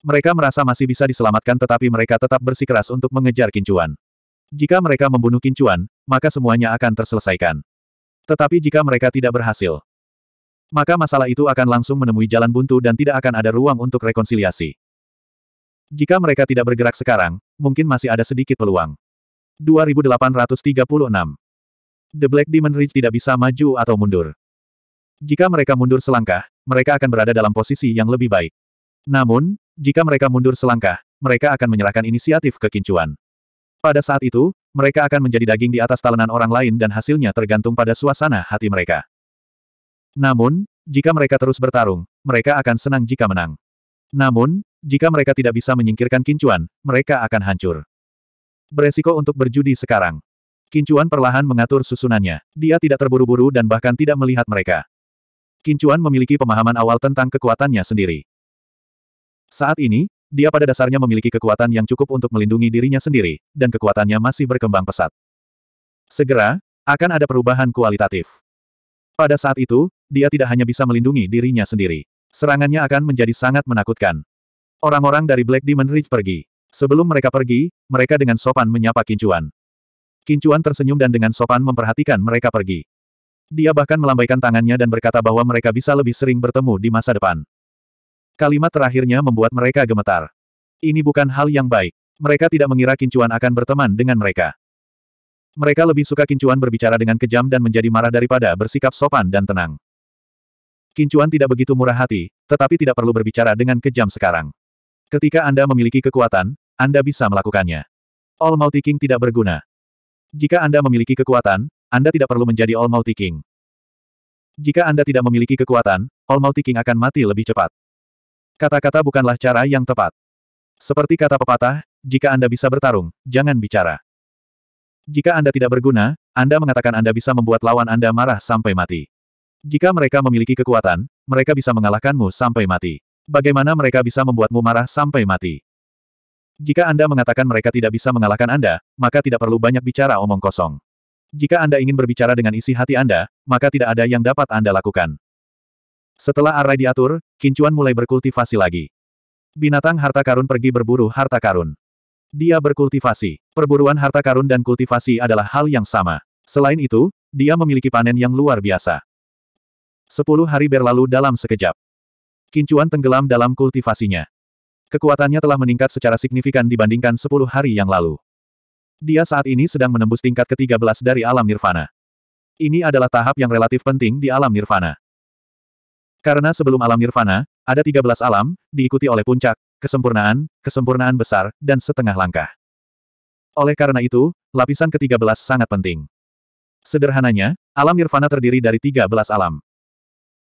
Mereka merasa masih bisa diselamatkan tetapi mereka tetap bersikeras untuk mengejar kincuan. Jika mereka membunuh kincuan, maka semuanya akan terselesaikan. Tetapi jika mereka tidak berhasil, maka masalah itu akan langsung menemui jalan buntu dan tidak akan ada ruang untuk rekonsiliasi. Jika mereka tidak bergerak sekarang, mungkin masih ada sedikit peluang. 2836 The Black Demon Ridge tidak bisa maju atau mundur. Jika mereka mundur selangkah, mereka akan berada dalam posisi yang lebih baik. Namun, jika mereka mundur selangkah, mereka akan menyerahkan inisiatif ke Kincuan. Pada saat itu, mereka akan menjadi daging di atas talenan orang lain dan hasilnya tergantung pada suasana hati mereka. Namun, jika mereka terus bertarung, mereka akan senang jika menang. Namun, jika mereka tidak bisa menyingkirkan Kincuan, mereka akan hancur. Beresiko untuk berjudi sekarang. Kincuan perlahan mengatur susunannya. Dia tidak terburu-buru dan bahkan tidak melihat mereka. Kincuan memiliki pemahaman awal tentang kekuatannya sendiri. Saat ini, dia pada dasarnya memiliki kekuatan yang cukup untuk melindungi dirinya sendiri, dan kekuatannya masih berkembang pesat. Segera, akan ada perubahan kualitatif. Pada saat itu, dia tidak hanya bisa melindungi dirinya sendiri. Serangannya akan menjadi sangat menakutkan. Orang-orang dari Black Demon Ridge pergi. Sebelum mereka pergi, mereka dengan sopan menyapa Kincuan. Kincuan tersenyum dan dengan sopan memperhatikan mereka pergi. Dia bahkan melambaikan tangannya dan berkata bahwa mereka bisa lebih sering bertemu di masa depan. Kalimat terakhirnya membuat mereka gemetar. Ini bukan hal yang baik. Mereka tidak mengira Kincuan akan berteman dengan mereka. Mereka lebih suka Kincuan berbicara dengan kejam dan menjadi marah daripada bersikap sopan dan tenang. Kincuan tidak begitu murah hati, tetapi tidak perlu berbicara dengan kejam sekarang. Ketika Anda memiliki kekuatan, Anda bisa melakukannya. All Mouthy King tidak berguna. Jika Anda memiliki kekuatan, Anda tidak perlu menjadi All Mouthy King. Jika Anda tidak memiliki kekuatan, All Mouthy King akan mati lebih cepat. Kata-kata bukanlah cara yang tepat. Seperti kata pepatah, jika Anda bisa bertarung, jangan bicara. Jika Anda tidak berguna, Anda mengatakan Anda bisa membuat lawan Anda marah sampai mati. Jika mereka memiliki kekuatan, mereka bisa mengalahkanmu sampai mati. Bagaimana mereka bisa membuatmu marah sampai mati? Jika Anda mengatakan mereka tidak bisa mengalahkan Anda, maka tidak perlu banyak bicara omong kosong. Jika Anda ingin berbicara dengan isi hati Anda, maka tidak ada yang dapat Anda lakukan. Setelah arai diatur, Kincuan mulai berkultivasi lagi. Binatang harta karun pergi berburu harta karun. Dia berkultivasi. Perburuan harta karun dan kultivasi adalah hal yang sama. Selain itu, dia memiliki panen yang luar biasa. Sepuluh hari berlalu dalam sekejap. Kincuan tenggelam dalam kultivasinya. Kekuatannya telah meningkat secara signifikan dibandingkan sepuluh hari yang lalu. Dia saat ini sedang menembus tingkat ke-13 dari alam nirvana. Ini adalah tahap yang relatif penting di alam nirvana. Karena sebelum alam nirvana, ada 13 alam, diikuti oleh puncak, kesempurnaan, kesempurnaan besar, dan setengah langkah. Oleh karena itu, lapisan ke-13 sangat penting. Sederhananya, alam nirvana terdiri dari 13 alam.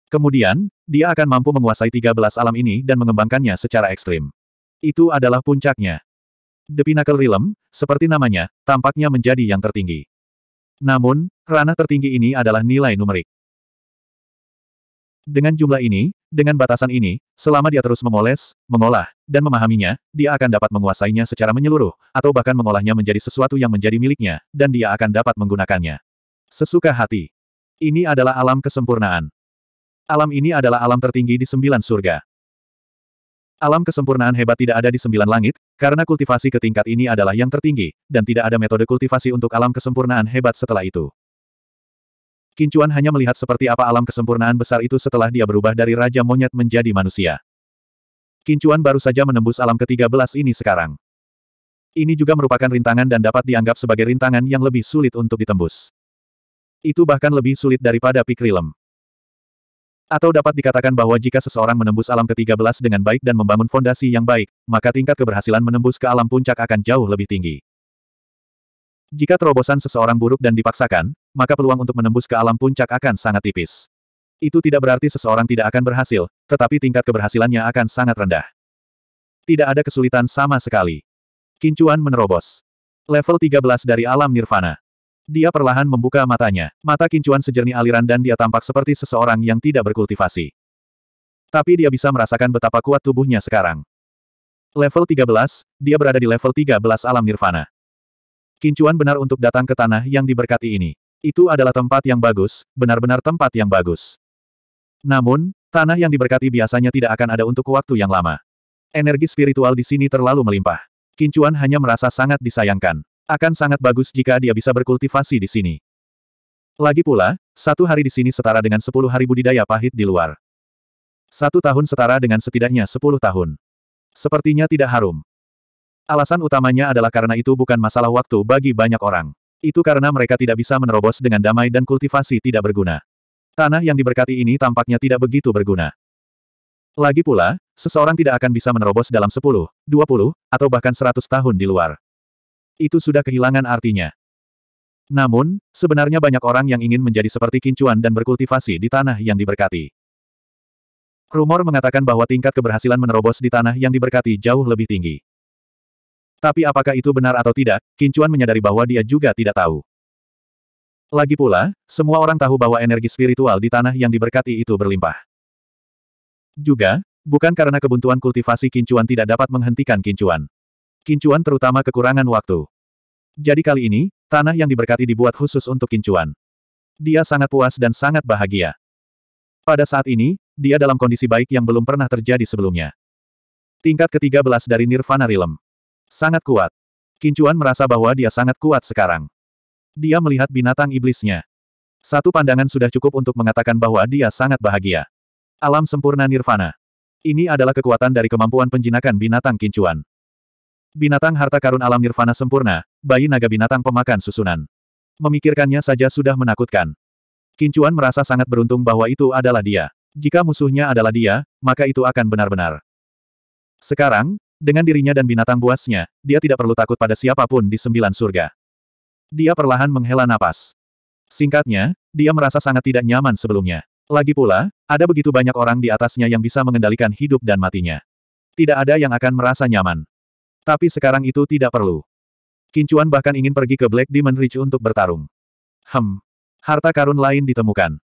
Kemudian, dia akan mampu menguasai 13 alam ini dan mengembangkannya secara ekstrim. Itu adalah puncaknya. The Pinnacle Realm, seperti namanya, tampaknya menjadi yang tertinggi. Namun, ranah tertinggi ini adalah nilai numerik. Dengan jumlah ini, dengan batasan ini, selama dia terus memoles, mengolah, dan memahaminya, dia akan dapat menguasainya secara menyeluruh, atau bahkan mengolahnya menjadi sesuatu yang menjadi miliknya, dan dia akan dapat menggunakannya. Sesuka hati. Ini adalah alam kesempurnaan. Alam ini adalah alam tertinggi di sembilan surga. Alam kesempurnaan hebat tidak ada di sembilan langit, karena kultivasi ke tingkat ini adalah yang tertinggi, dan tidak ada metode kultivasi untuk alam kesempurnaan hebat setelah itu. Kincuan hanya melihat seperti apa alam kesempurnaan besar itu setelah dia berubah dari Raja Monyet menjadi manusia. Kincuan baru saja menembus alam ke-13 ini sekarang. Ini juga merupakan rintangan dan dapat dianggap sebagai rintangan yang lebih sulit untuk ditembus. Itu bahkan lebih sulit daripada Pikrilem. Atau dapat dikatakan bahwa jika seseorang menembus alam ke-13 dengan baik dan membangun fondasi yang baik, maka tingkat keberhasilan menembus ke alam puncak akan jauh lebih tinggi. Jika terobosan seseorang buruk dan dipaksakan, maka peluang untuk menembus ke alam puncak akan sangat tipis. Itu tidak berarti seseorang tidak akan berhasil, tetapi tingkat keberhasilannya akan sangat rendah. Tidak ada kesulitan sama sekali. Kincuan menerobos. Level 13 dari alam nirvana. Dia perlahan membuka matanya. Mata Kincuan sejernih aliran dan dia tampak seperti seseorang yang tidak berkultivasi. Tapi dia bisa merasakan betapa kuat tubuhnya sekarang. Level 13, dia berada di level 13 alam nirvana. Kincuan benar untuk datang ke tanah yang diberkati ini. Itu adalah tempat yang bagus, benar-benar tempat yang bagus. Namun, tanah yang diberkati biasanya tidak akan ada untuk waktu yang lama. Energi spiritual di sini terlalu melimpah. Kincuan hanya merasa sangat disayangkan. Akan sangat bagus jika dia bisa berkultivasi di sini. Lagi pula, satu hari di sini setara dengan sepuluh hari budidaya pahit di luar. Satu tahun setara dengan setidaknya sepuluh tahun. Sepertinya tidak harum. Alasan utamanya adalah karena itu bukan masalah waktu bagi banyak orang. Itu karena mereka tidak bisa menerobos dengan damai dan kultivasi tidak berguna. Tanah yang diberkati ini tampaknya tidak begitu berguna. Lagi pula, seseorang tidak akan bisa menerobos dalam 10, 20, atau bahkan 100 tahun di luar. Itu sudah kehilangan artinya. Namun, sebenarnya banyak orang yang ingin menjadi seperti kincuan dan berkultivasi di tanah yang diberkati. Rumor mengatakan bahwa tingkat keberhasilan menerobos di tanah yang diberkati jauh lebih tinggi. Tapi apakah itu benar atau tidak, Kincuan menyadari bahwa dia juga tidak tahu. Lagi pula, semua orang tahu bahwa energi spiritual di tanah yang diberkati itu berlimpah. Juga, bukan karena kebuntuan kultivasi Kincuan tidak dapat menghentikan Kincuan. Kincuan terutama kekurangan waktu. Jadi kali ini, tanah yang diberkati dibuat khusus untuk Kincuan. Dia sangat puas dan sangat bahagia. Pada saat ini, dia dalam kondisi baik yang belum pernah terjadi sebelumnya. Tingkat ke-13 dari Nirvana Realm. Sangat kuat. Kincuan merasa bahwa dia sangat kuat sekarang. Dia melihat binatang iblisnya. Satu pandangan sudah cukup untuk mengatakan bahwa dia sangat bahagia. Alam sempurna nirvana. Ini adalah kekuatan dari kemampuan penjinakan binatang kincuan. Binatang harta karun alam nirvana sempurna, bayi naga binatang pemakan susunan. Memikirkannya saja sudah menakutkan. Kincuan merasa sangat beruntung bahwa itu adalah dia. Jika musuhnya adalah dia, maka itu akan benar-benar. Sekarang, dengan dirinya dan binatang buasnya, dia tidak perlu takut pada siapapun di sembilan surga. Dia perlahan menghela napas. Singkatnya, dia merasa sangat tidak nyaman sebelumnya. Lagi pula, ada begitu banyak orang di atasnya yang bisa mengendalikan hidup dan matinya. Tidak ada yang akan merasa nyaman. Tapi sekarang itu tidak perlu. Kincuan bahkan ingin pergi ke Black Demon Ridge untuk bertarung. Hem. Harta karun lain ditemukan.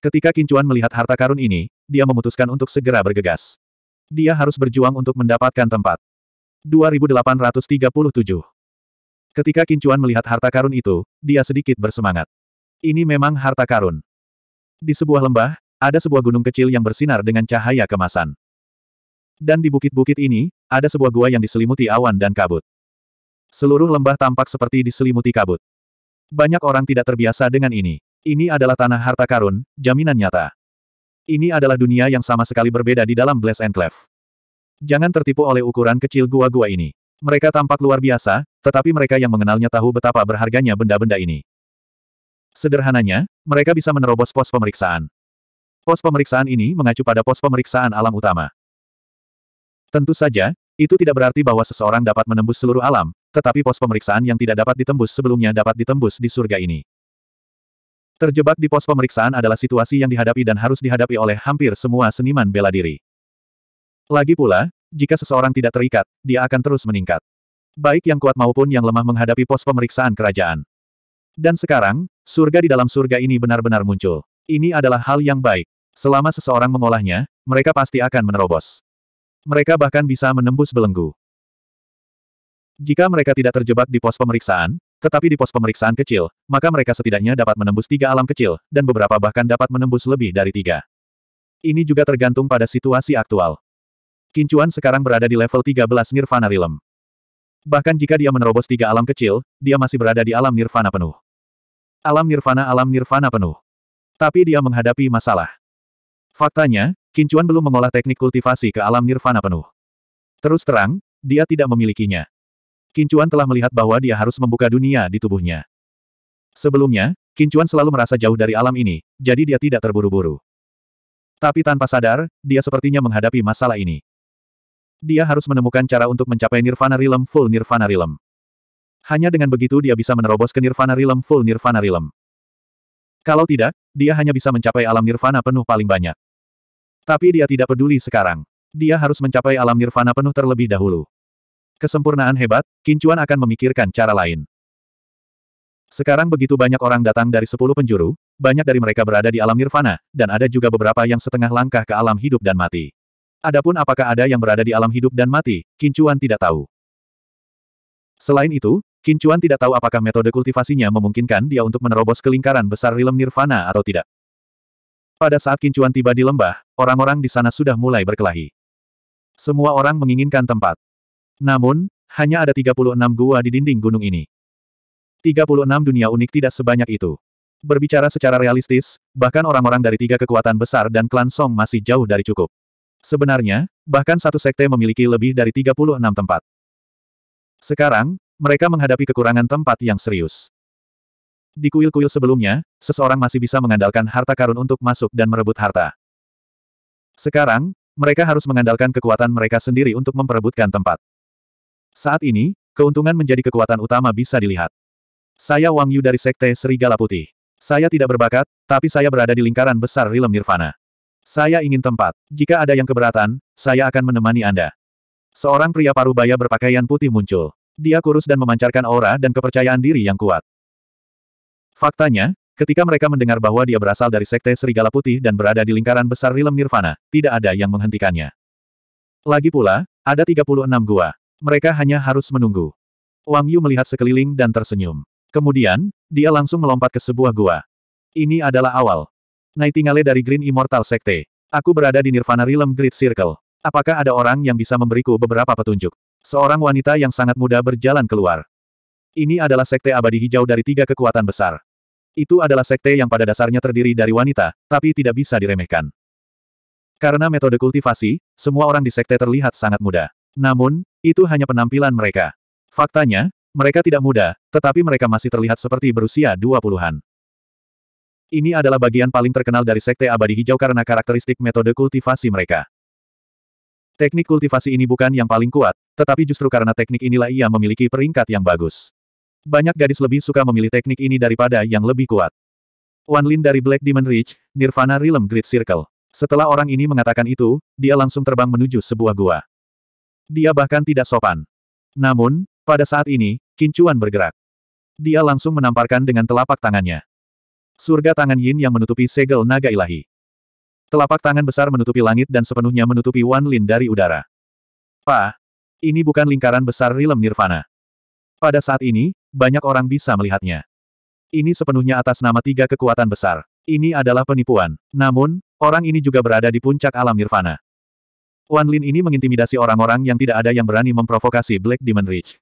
Ketika Kincuan melihat harta karun ini, dia memutuskan untuk segera bergegas dia harus berjuang untuk mendapatkan tempat. 2837 Ketika Kincuan melihat harta karun itu, dia sedikit bersemangat. Ini memang harta karun. Di sebuah lembah, ada sebuah gunung kecil yang bersinar dengan cahaya kemasan. Dan di bukit-bukit ini, ada sebuah gua yang diselimuti awan dan kabut. Seluruh lembah tampak seperti diselimuti kabut. Banyak orang tidak terbiasa dengan ini. Ini adalah tanah harta karun, jaminan nyata. Ini adalah dunia yang sama sekali berbeda di dalam Bless and Enclave. Jangan tertipu oleh ukuran kecil gua-gua ini. Mereka tampak luar biasa, tetapi mereka yang mengenalnya tahu betapa berharganya benda-benda ini. Sederhananya, mereka bisa menerobos pos pemeriksaan. Pos pemeriksaan ini mengacu pada pos pemeriksaan alam utama. Tentu saja, itu tidak berarti bahwa seseorang dapat menembus seluruh alam, tetapi pos pemeriksaan yang tidak dapat ditembus sebelumnya dapat ditembus di surga ini. Terjebak di pos pemeriksaan adalah situasi yang dihadapi dan harus dihadapi oleh hampir semua seniman bela diri. Lagi pula, jika seseorang tidak terikat, dia akan terus meningkat. Baik yang kuat maupun yang lemah menghadapi pos pemeriksaan kerajaan. Dan sekarang, surga di dalam surga ini benar-benar muncul. Ini adalah hal yang baik. Selama seseorang mengolahnya, mereka pasti akan menerobos. Mereka bahkan bisa menembus belenggu. Jika mereka tidak terjebak di pos pemeriksaan, tetapi di pos pemeriksaan kecil, maka mereka setidaknya dapat menembus tiga alam kecil, dan beberapa bahkan dapat menembus lebih dari tiga. Ini juga tergantung pada situasi aktual. Kincuan sekarang berada di level 13 Nirvana Realm. Bahkan jika dia menerobos tiga alam kecil, dia masih berada di alam Nirvana penuh. Alam Nirvana alam Nirvana penuh. Tapi dia menghadapi masalah. Faktanya, Kincuan belum mengolah teknik kultivasi ke alam Nirvana penuh. Terus terang, dia tidak memilikinya. Kincuan telah melihat bahwa dia harus membuka dunia di tubuhnya. Sebelumnya, Kincuan selalu merasa jauh dari alam ini, jadi dia tidak terburu-buru. Tapi tanpa sadar, dia sepertinya menghadapi masalah ini. Dia harus menemukan cara untuk mencapai Nirvana Realm Full Nirvana Realm. Hanya dengan begitu dia bisa menerobos ke Nirvana Realm Full Nirvana Realm. Kalau tidak, dia hanya bisa mencapai alam Nirvana penuh paling banyak. Tapi dia tidak peduli sekarang. Dia harus mencapai alam Nirvana penuh terlebih dahulu. Kesempurnaan hebat, Kincuan akan memikirkan cara lain. Sekarang begitu banyak orang datang dari sepuluh penjuru, banyak dari mereka berada di alam nirvana, dan ada juga beberapa yang setengah langkah ke alam hidup dan mati. Adapun apakah ada yang berada di alam hidup dan mati, Kincuan tidak tahu. Selain itu, Kincuan tidak tahu apakah metode kultivasinya memungkinkan dia untuk menerobos kelingkaran besar rilem nirvana atau tidak. Pada saat Kincuan tiba di lembah, orang-orang di sana sudah mulai berkelahi. Semua orang menginginkan tempat. Namun, hanya ada 36 gua di dinding gunung ini. 36 dunia unik tidak sebanyak itu. Berbicara secara realistis, bahkan orang-orang dari tiga kekuatan besar dan klan Song masih jauh dari cukup. Sebenarnya, bahkan satu sekte memiliki lebih dari 36 tempat. Sekarang, mereka menghadapi kekurangan tempat yang serius. Di kuil-kuil sebelumnya, seseorang masih bisa mengandalkan harta karun untuk masuk dan merebut harta. Sekarang, mereka harus mengandalkan kekuatan mereka sendiri untuk memperebutkan tempat. Saat ini, keuntungan menjadi kekuatan utama bisa dilihat. Saya Wang Yu dari Sekte Serigala Putih. Saya tidak berbakat, tapi saya berada di lingkaran besar Rilem Nirvana. Saya ingin tempat. Jika ada yang keberatan, saya akan menemani Anda. Seorang pria baya berpakaian putih muncul. Dia kurus dan memancarkan aura dan kepercayaan diri yang kuat. Faktanya, ketika mereka mendengar bahwa dia berasal dari Sekte Serigala Putih dan berada di lingkaran besar Rilem Nirvana, tidak ada yang menghentikannya. Lagi pula, ada 36 gua. Mereka hanya harus menunggu. Wang Yu melihat sekeliling dan tersenyum. Kemudian, dia langsung melompat ke sebuah gua. Ini adalah awal. Nightingale dari Green Immortal Sekte. Aku berada di Nirvana Realm Great Circle. Apakah ada orang yang bisa memberiku beberapa petunjuk? Seorang wanita yang sangat muda berjalan keluar. Ini adalah sekte abadi hijau dari tiga kekuatan besar. Itu adalah sekte yang pada dasarnya terdiri dari wanita, tapi tidak bisa diremehkan. Karena metode kultivasi, semua orang di sekte terlihat sangat muda. Namun, itu hanya penampilan mereka. Faktanya, mereka tidak muda, tetapi mereka masih terlihat seperti berusia 20-an. Ini adalah bagian paling terkenal dari Sekte Abadi Hijau karena karakteristik metode kultivasi mereka. Teknik kultivasi ini bukan yang paling kuat, tetapi justru karena teknik inilah ia memiliki peringkat yang bagus. Banyak gadis lebih suka memilih teknik ini daripada yang lebih kuat. Wan Lin dari Black Demon Ridge, Nirvana Realm Great Circle. Setelah orang ini mengatakan itu, dia langsung terbang menuju sebuah gua. Dia bahkan tidak sopan. Namun, pada saat ini, kincuan bergerak. Dia langsung menamparkan dengan telapak tangannya. Surga tangan Yin yang menutupi segel naga ilahi. Telapak tangan besar menutupi langit dan sepenuhnya menutupi Wan Lin dari udara. Pa, ini bukan lingkaran besar rilem nirvana. Pada saat ini, banyak orang bisa melihatnya. Ini sepenuhnya atas nama tiga kekuatan besar. Ini adalah penipuan. Namun, orang ini juga berada di puncak alam nirvana. Wan Lin ini mengintimidasi orang-orang yang tidak ada yang berani memprovokasi Black Demon Ridge.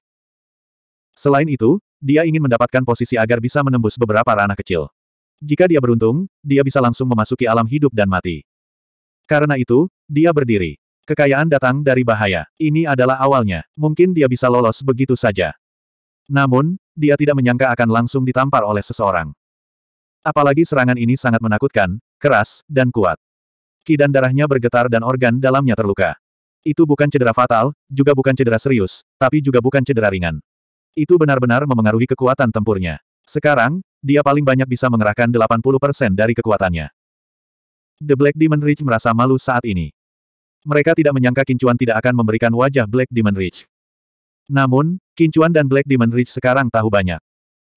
Selain itu, dia ingin mendapatkan posisi agar bisa menembus beberapa ranah kecil. Jika dia beruntung, dia bisa langsung memasuki alam hidup dan mati. Karena itu, dia berdiri. Kekayaan datang dari bahaya. Ini adalah awalnya. Mungkin dia bisa lolos begitu saja. Namun, dia tidak menyangka akan langsung ditampar oleh seseorang. Apalagi serangan ini sangat menakutkan, keras, dan kuat. Ki dan darahnya bergetar dan organ dalamnya terluka. Itu bukan cedera fatal, juga bukan cedera serius, tapi juga bukan cedera ringan. Itu benar-benar memengaruhi kekuatan tempurnya. Sekarang, dia paling banyak bisa mengerahkan 80% dari kekuatannya. The Black Demon Ridge merasa malu saat ini. Mereka tidak menyangka Kincuan tidak akan memberikan wajah Black Demon Ridge. Namun, Kincuan dan Black Demon Ridge sekarang tahu banyak.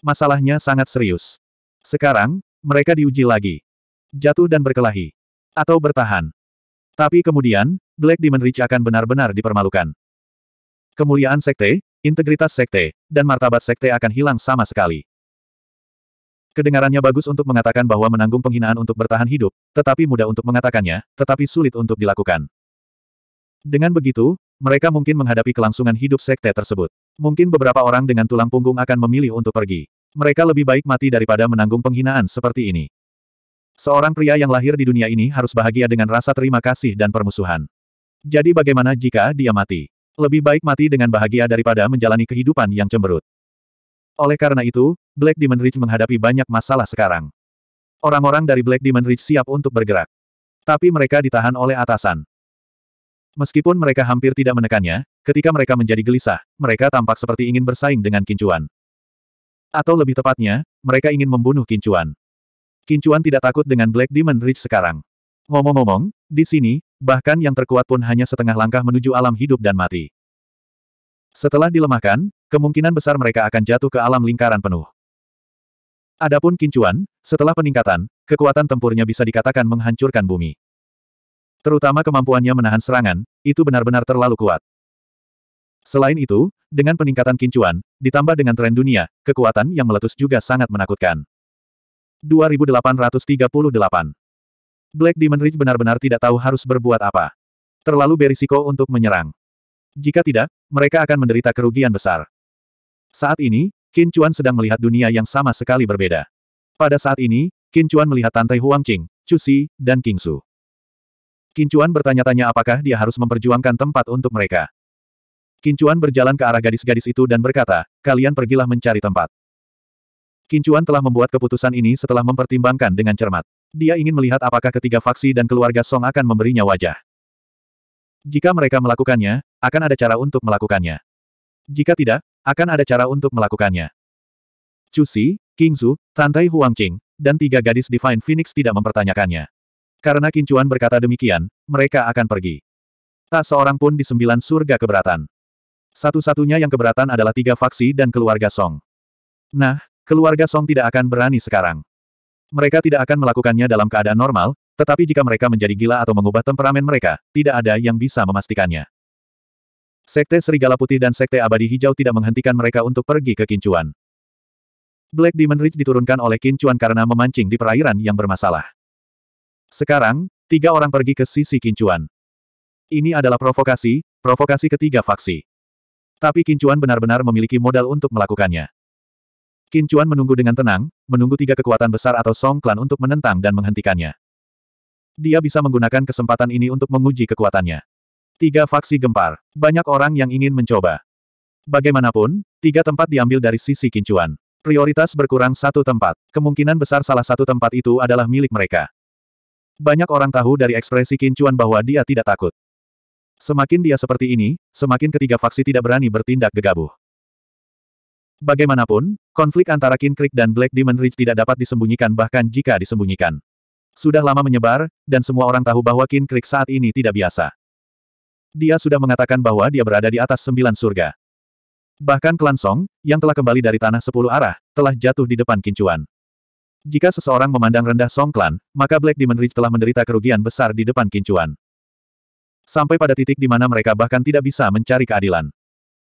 Masalahnya sangat serius. Sekarang, mereka diuji lagi. Jatuh dan berkelahi. Atau bertahan. Tapi kemudian, Black Demon Reach akan benar-benar dipermalukan. Kemuliaan sekte, integritas sekte, dan martabat sekte akan hilang sama sekali. Kedengarannya bagus untuk mengatakan bahwa menanggung penghinaan untuk bertahan hidup, tetapi mudah untuk mengatakannya, tetapi sulit untuk dilakukan. Dengan begitu, mereka mungkin menghadapi kelangsungan hidup sekte tersebut. Mungkin beberapa orang dengan tulang punggung akan memilih untuk pergi. Mereka lebih baik mati daripada menanggung penghinaan seperti ini. Seorang pria yang lahir di dunia ini harus bahagia dengan rasa terima kasih dan permusuhan. Jadi bagaimana jika dia mati? Lebih baik mati dengan bahagia daripada menjalani kehidupan yang cemberut. Oleh karena itu, Black Demon Ridge menghadapi banyak masalah sekarang. Orang-orang dari Black Demon Ridge siap untuk bergerak. Tapi mereka ditahan oleh atasan. Meskipun mereka hampir tidak menekannya, ketika mereka menjadi gelisah, mereka tampak seperti ingin bersaing dengan kincuan. Atau lebih tepatnya, mereka ingin membunuh kincuan. Kincuan tidak takut dengan Black Demon Ridge sekarang. Ngomong-ngomong, di sini, bahkan yang terkuat pun hanya setengah langkah menuju alam hidup dan mati. Setelah dilemahkan, kemungkinan besar mereka akan jatuh ke alam lingkaran penuh. Adapun Kincuan, setelah peningkatan, kekuatan tempurnya bisa dikatakan menghancurkan bumi. Terutama kemampuannya menahan serangan, itu benar-benar terlalu kuat. Selain itu, dengan peningkatan kincuan, ditambah dengan tren dunia, kekuatan yang meletus juga sangat menakutkan. 2838. Black Demon Ridge benar-benar tidak tahu harus berbuat apa. Terlalu berisiko untuk menyerang. Jika tidak, mereka akan menderita kerugian besar. Saat ini, Qin Chuan sedang melihat dunia yang sama sekali berbeda. Pada saat ini, Qin Chuan melihat Tantai Qing, Chu Xi, dan King Su. Qin Chuan bertanya-tanya apakah dia harus memperjuangkan tempat untuk mereka. Qin Chuan berjalan ke arah gadis-gadis itu dan berkata, kalian pergilah mencari tempat. Kincuan telah membuat keputusan ini setelah mempertimbangkan dengan cermat. Dia ingin melihat apakah ketiga faksi dan keluarga Song akan memberinya wajah. Jika mereka melakukannya, akan ada cara untuk melakukannya. Jika tidak, akan ada cara untuk melakukannya. Cusi, Qingzu, Tantai Huangqing, dan tiga gadis Divine Phoenix tidak mempertanyakannya. Karena Kincuan berkata demikian, mereka akan pergi. Tak seorang pun di sembilan surga keberatan. Satu-satunya yang keberatan adalah tiga faksi dan keluarga Song. Nah, keluarga Song tidak akan berani sekarang. Mereka tidak akan melakukannya dalam keadaan normal, tetapi jika mereka menjadi gila atau mengubah temperamen mereka, tidak ada yang bisa memastikannya. Sekte Serigala Putih dan Sekte Abadi Hijau tidak menghentikan mereka untuk pergi ke Kincuan. Black Demon Ridge diturunkan oleh Kincuan karena memancing di perairan yang bermasalah. Sekarang, tiga orang pergi ke sisi Kincuan. Ini adalah provokasi, provokasi ketiga faksi. Tapi Kincuan benar-benar memiliki modal untuk melakukannya. Qin Chuan menunggu dengan tenang, menunggu tiga kekuatan besar atau Song Clan untuk menentang dan menghentikannya. Dia bisa menggunakan kesempatan ini untuk menguji kekuatannya. Tiga faksi gempar. Banyak orang yang ingin mencoba. Bagaimanapun, tiga tempat diambil dari sisi Qin Chuan. Prioritas berkurang satu tempat. Kemungkinan besar salah satu tempat itu adalah milik mereka. Banyak orang tahu dari ekspresi Qin Chuan bahwa dia tidak takut. Semakin dia seperti ini, semakin ketiga faksi tidak berani bertindak gegabah. Bagaimanapun, konflik antara Kin Creek dan Black Demon Ridge tidak dapat disembunyikan bahkan jika disembunyikan. Sudah lama menyebar, dan semua orang tahu bahwa Kin Creek saat ini tidak biasa. Dia sudah mengatakan bahwa dia berada di atas sembilan surga. Bahkan klan Song, yang telah kembali dari tanah sepuluh arah, telah jatuh di depan kincuan. Jika seseorang memandang rendah Song Klan, maka Black Demon Ridge telah menderita kerugian besar di depan kincuan. Sampai pada titik di mana mereka bahkan tidak bisa mencari keadilan.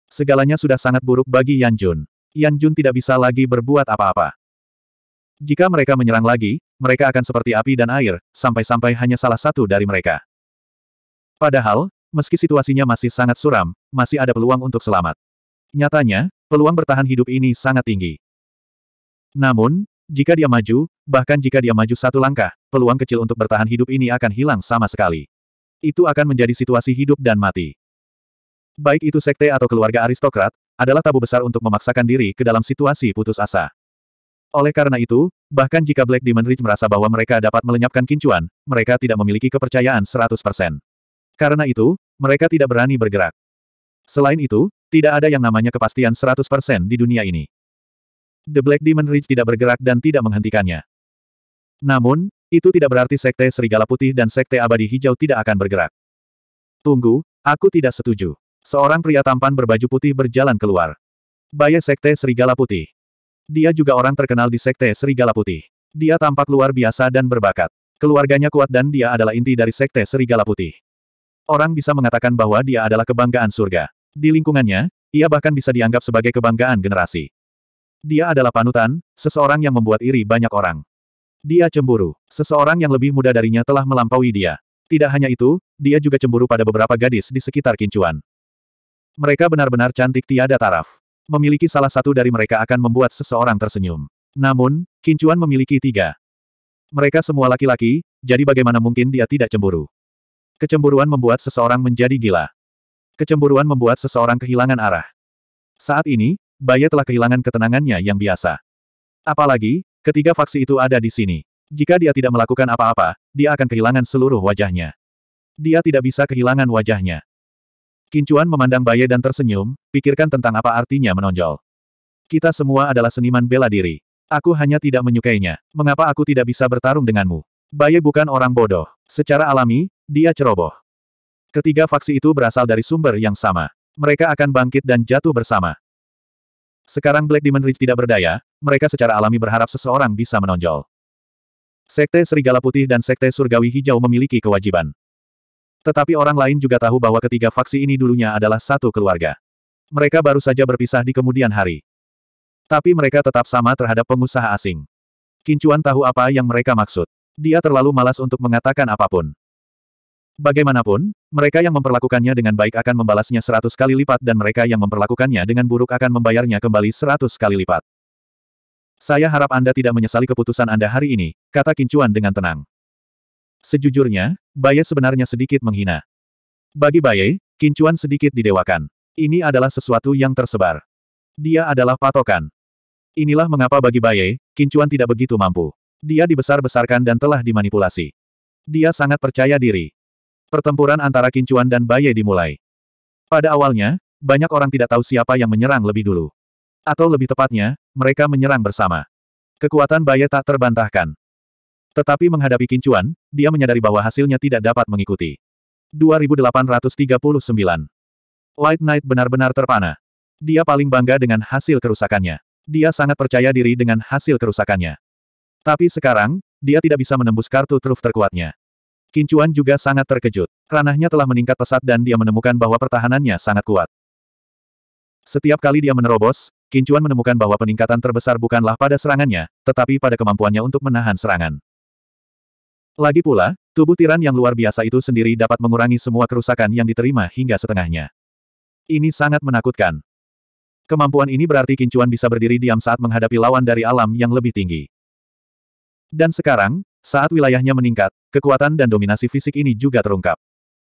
Segalanya sudah sangat buruk bagi Yan Jun. Yan Jun tidak bisa lagi berbuat apa-apa. Jika mereka menyerang lagi, mereka akan seperti api dan air, sampai-sampai hanya salah satu dari mereka. Padahal, meski situasinya masih sangat suram, masih ada peluang untuk selamat. Nyatanya, peluang bertahan hidup ini sangat tinggi. Namun, jika dia maju, bahkan jika dia maju satu langkah, peluang kecil untuk bertahan hidup ini akan hilang sama sekali. Itu akan menjadi situasi hidup dan mati. Baik itu sekte atau keluarga aristokrat, adalah tabu besar untuk memaksakan diri ke dalam situasi putus asa. Oleh karena itu, bahkan jika Black Demon Ridge merasa bahwa mereka dapat melenyapkan kincuan, mereka tidak memiliki kepercayaan 100%. Karena itu, mereka tidak berani bergerak. Selain itu, tidak ada yang namanya kepastian 100% di dunia ini. The Black Demon Ridge tidak bergerak dan tidak menghentikannya. Namun, itu tidak berarti Sekte Serigala Putih dan Sekte Abadi Hijau tidak akan bergerak. Tunggu, aku tidak setuju. Seorang pria tampan berbaju putih berjalan keluar. Baye Sekte Serigala Putih. Dia juga orang terkenal di Sekte Serigala Putih. Dia tampak luar biasa dan berbakat. Keluarganya kuat dan dia adalah inti dari Sekte Serigala Putih. Orang bisa mengatakan bahwa dia adalah kebanggaan surga. Di lingkungannya, ia bahkan bisa dianggap sebagai kebanggaan generasi. Dia adalah panutan, seseorang yang membuat iri banyak orang. Dia cemburu. Seseorang yang lebih muda darinya telah melampaui dia. Tidak hanya itu, dia juga cemburu pada beberapa gadis di sekitar kincuan. Mereka benar-benar cantik tiada taraf. Memiliki salah satu dari mereka akan membuat seseorang tersenyum. Namun, Kincuan memiliki tiga. Mereka semua laki-laki, jadi bagaimana mungkin dia tidak cemburu? Kecemburuan membuat seseorang menjadi gila. Kecemburuan membuat seseorang kehilangan arah. Saat ini, Baye telah kehilangan ketenangannya yang biasa. Apalagi, ketiga faksi itu ada di sini. Jika dia tidak melakukan apa-apa, dia akan kehilangan seluruh wajahnya. Dia tidak bisa kehilangan wajahnya. Kincuan memandang Baye dan tersenyum, pikirkan tentang apa artinya menonjol. Kita semua adalah seniman bela diri. Aku hanya tidak menyukainya. Mengapa aku tidak bisa bertarung denganmu? Baye bukan orang bodoh. Secara alami, dia ceroboh. Ketiga faksi itu berasal dari sumber yang sama. Mereka akan bangkit dan jatuh bersama. Sekarang Black Demon Ridge tidak berdaya, mereka secara alami berharap seseorang bisa menonjol. Sekte Serigala Putih dan Sekte Surgawi Hijau memiliki kewajiban. Tetapi orang lain juga tahu bahwa ketiga faksi ini dulunya adalah satu keluarga. Mereka baru saja berpisah di kemudian hari. Tapi mereka tetap sama terhadap pengusaha asing. Kincuan tahu apa yang mereka maksud. Dia terlalu malas untuk mengatakan apapun. Bagaimanapun, mereka yang memperlakukannya dengan baik akan membalasnya seratus kali lipat dan mereka yang memperlakukannya dengan buruk akan membayarnya kembali seratus kali lipat. Saya harap Anda tidak menyesali keputusan Anda hari ini, kata Kincuan dengan tenang. Sejujurnya, Baye sebenarnya sedikit menghina. Bagi Baye, kincuan sedikit didewakan. Ini adalah sesuatu yang tersebar. Dia adalah patokan. Inilah mengapa bagi Baye, kincuan tidak begitu mampu. Dia dibesar-besarkan dan telah dimanipulasi. Dia sangat percaya diri. Pertempuran antara kincuan dan Baye dimulai. Pada awalnya, banyak orang tidak tahu siapa yang menyerang lebih dulu. Atau lebih tepatnya, mereka menyerang bersama. Kekuatan Baye tak terbantahkan. Tetapi menghadapi Kincuan, dia menyadari bahwa hasilnya tidak dapat mengikuti. 2839 Light Knight benar-benar terpana. Dia paling bangga dengan hasil kerusakannya. Dia sangat percaya diri dengan hasil kerusakannya. Tapi sekarang, dia tidak bisa menembus kartu truf terkuatnya. Kincuan juga sangat terkejut. Ranahnya telah meningkat pesat dan dia menemukan bahwa pertahanannya sangat kuat. Setiap kali dia menerobos, Kincuan menemukan bahwa peningkatan terbesar bukanlah pada serangannya, tetapi pada kemampuannya untuk menahan serangan. Lagi pula, tubuh tiran yang luar biasa itu sendiri dapat mengurangi semua kerusakan yang diterima hingga setengahnya. Ini sangat menakutkan. Kemampuan ini berarti Kincuan bisa berdiri diam saat menghadapi lawan dari alam yang lebih tinggi. Dan sekarang, saat wilayahnya meningkat, kekuatan dan dominasi fisik ini juga terungkap.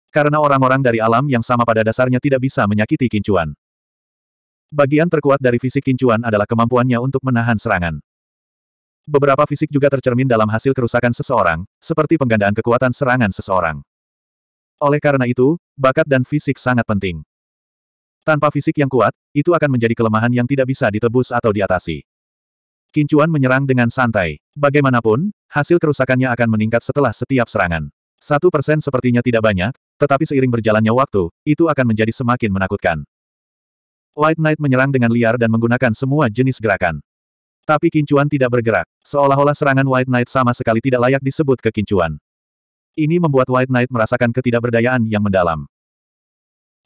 Karena orang-orang dari alam yang sama pada dasarnya tidak bisa menyakiti Kincuan. Bagian terkuat dari fisik Kincuan adalah kemampuannya untuk menahan serangan. Beberapa fisik juga tercermin dalam hasil kerusakan seseorang, seperti penggandaan kekuatan serangan seseorang. Oleh karena itu, bakat dan fisik sangat penting. Tanpa fisik yang kuat, itu akan menjadi kelemahan yang tidak bisa ditebus atau diatasi. Kincuan menyerang dengan santai. Bagaimanapun, hasil kerusakannya akan meningkat setelah setiap serangan. Satu persen sepertinya tidak banyak, tetapi seiring berjalannya waktu, itu akan menjadi semakin menakutkan. Light Knight menyerang dengan liar dan menggunakan semua jenis gerakan. Tapi Kincuan tidak bergerak, seolah-olah serangan White Knight sama sekali tidak layak disebut kekincuan. Ini membuat White Knight merasakan ketidakberdayaan yang mendalam.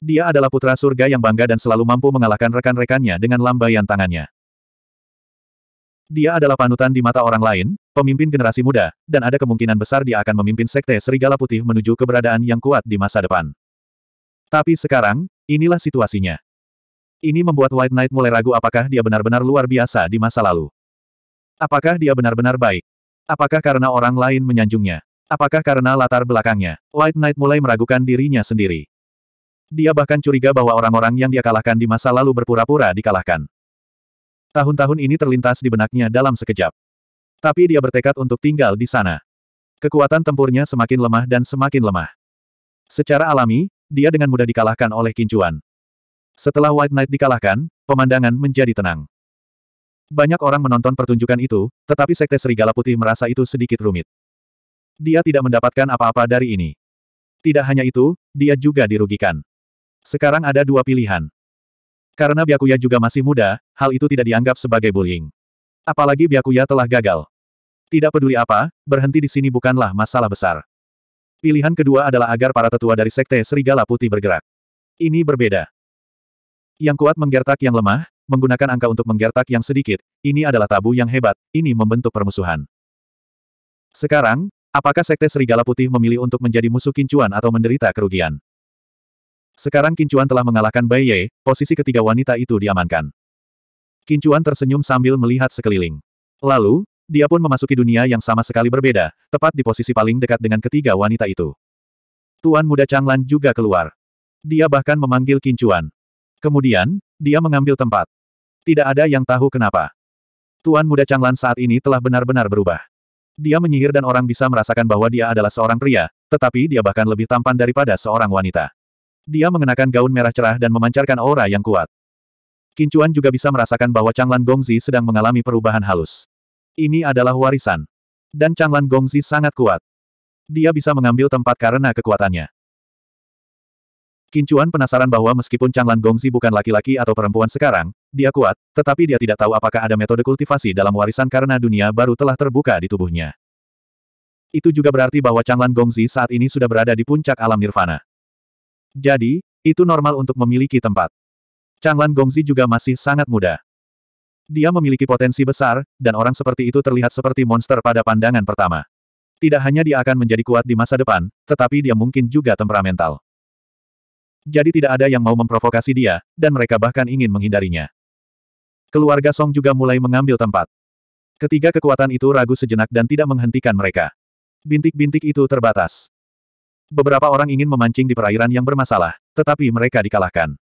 Dia adalah putra surga yang bangga dan selalu mampu mengalahkan rekan-rekannya dengan lambaian tangannya. Dia adalah panutan di mata orang lain, pemimpin generasi muda, dan ada kemungkinan besar dia akan memimpin sekte Serigala Putih menuju keberadaan yang kuat di masa depan. Tapi sekarang, inilah situasinya. Ini membuat White Knight mulai ragu apakah dia benar-benar luar biasa di masa lalu. Apakah dia benar-benar baik? Apakah karena orang lain menyanjungnya? Apakah karena latar belakangnya? White Knight mulai meragukan dirinya sendiri. Dia bahkan curiga bahwa orang-orang yang dia kalahkan di masa lalu berpura-pura dikalahkan. Tahun-tahun ini terlintas di benaknya dalam sekejap. Tapi dia bertekad untuk tinggal di sana. Kekuatan tempurnya semakin lemah dan semakin lemah. Secara alami, dia dengan mudah dikalahkan oleh kincuan. Setelah White Knight dikalahkan, pemandangan menjadi tenang. Banyak orang menonton pertunjukan itu, tetapi Sekte Serigala Putih merasa itu sedikit rumit. Dia tidak mendapatkan apa-apa dari ini. Tidak hanya itu, dia juga dirugikan. Sekarang ada dua pilihan. Karena Byakuya juga masih muda, hal itu tidak dianggap sebagai bullying. Apalagi Byakuya telah gagal. Tidak peduli apa, berhenti di sini bukanlah masalah besar. Pilihan kedua adalah agar para tetua dari Sekte Serigala Putih bergerak. Ini berbeda. Yang kuat menggertak yang lemah, menggunakan angka untuk menggertak yang sedikit, ini adalah tabu yang hebat, ini membentuk permusuhan. Sekarang, apakah Sekte Serigala Putih memilih untuk menjadi musuh Kincuan atau menderita kerugian? Sekarang Kincuan telah mengalahkan Bai Ye, posisi ketiga wanita itu diamankan. Kincuan tersenyum sambil melihat sekeliling. Lalu, dia pun memasuki dunia yang sama sekali berbeda, tepat di posisi paling dekat dengan ketiga wanita itu. Tuan muda Changlan juga keluar. Dia bahkan memanggil Kincuan. Kemudian, dia mengambil tempat. Tidak ada yang tahu kenapa. Tuan muda Changlan saat ini telah benar-benar berubah. Dia menyihir dan orang bisa merasakan bahwa dia adalah seorang pria, tetapi dia bahkan lebih tampan daripada seorang wanita. Dia mengenakan gaun merah cerah dan memancarkan aura yang kuat. Kincuan juga bisa merasakan bahwa Changlan Gongzi sedang mengalami perubahan halus. Ini adalah warisan. Dan Changlan Gongzi sangat kuat. Dia bisa mengambil tempat karena kekuatannya. Kincuan penasaran bahwa meskipun Changlan Gongzi bukan laki-laki atau perempuan sekarang, dia kuat, tetapi dia tidak tahu apakah ada metode kultivasi dalam warisan karena dunia baru telah terbuka di tubuhnya. Itu juga berarti bahwa Changlan Gongzi saat ini sudah berada di puncak alam nirvana. Jadi, itu normal untuk memiliki tempat. Changlan Gongzi juga masih sangat muda. Dia memiliki potensi besar, dan orang seperti itu terlihat seperti monster pada pandangan pertama. Tidak hanya dia akan menjadi kuat di masa depan, tetapi dia mungkin juga temperamental. Jadi tidak ada yang mau memprovokasi dia, dan mereka bahkan ingin menghindarinya. Keluarga Song juga mulai mengambil tempat. Ketiga kekuatan itu ragu sejenak dan tidak menghentikan mereka. Bintik-bintik itu terbatas. Beberapa orang ingin memancing di perairan yang bermasalah, tetapi mereka dikalahkan.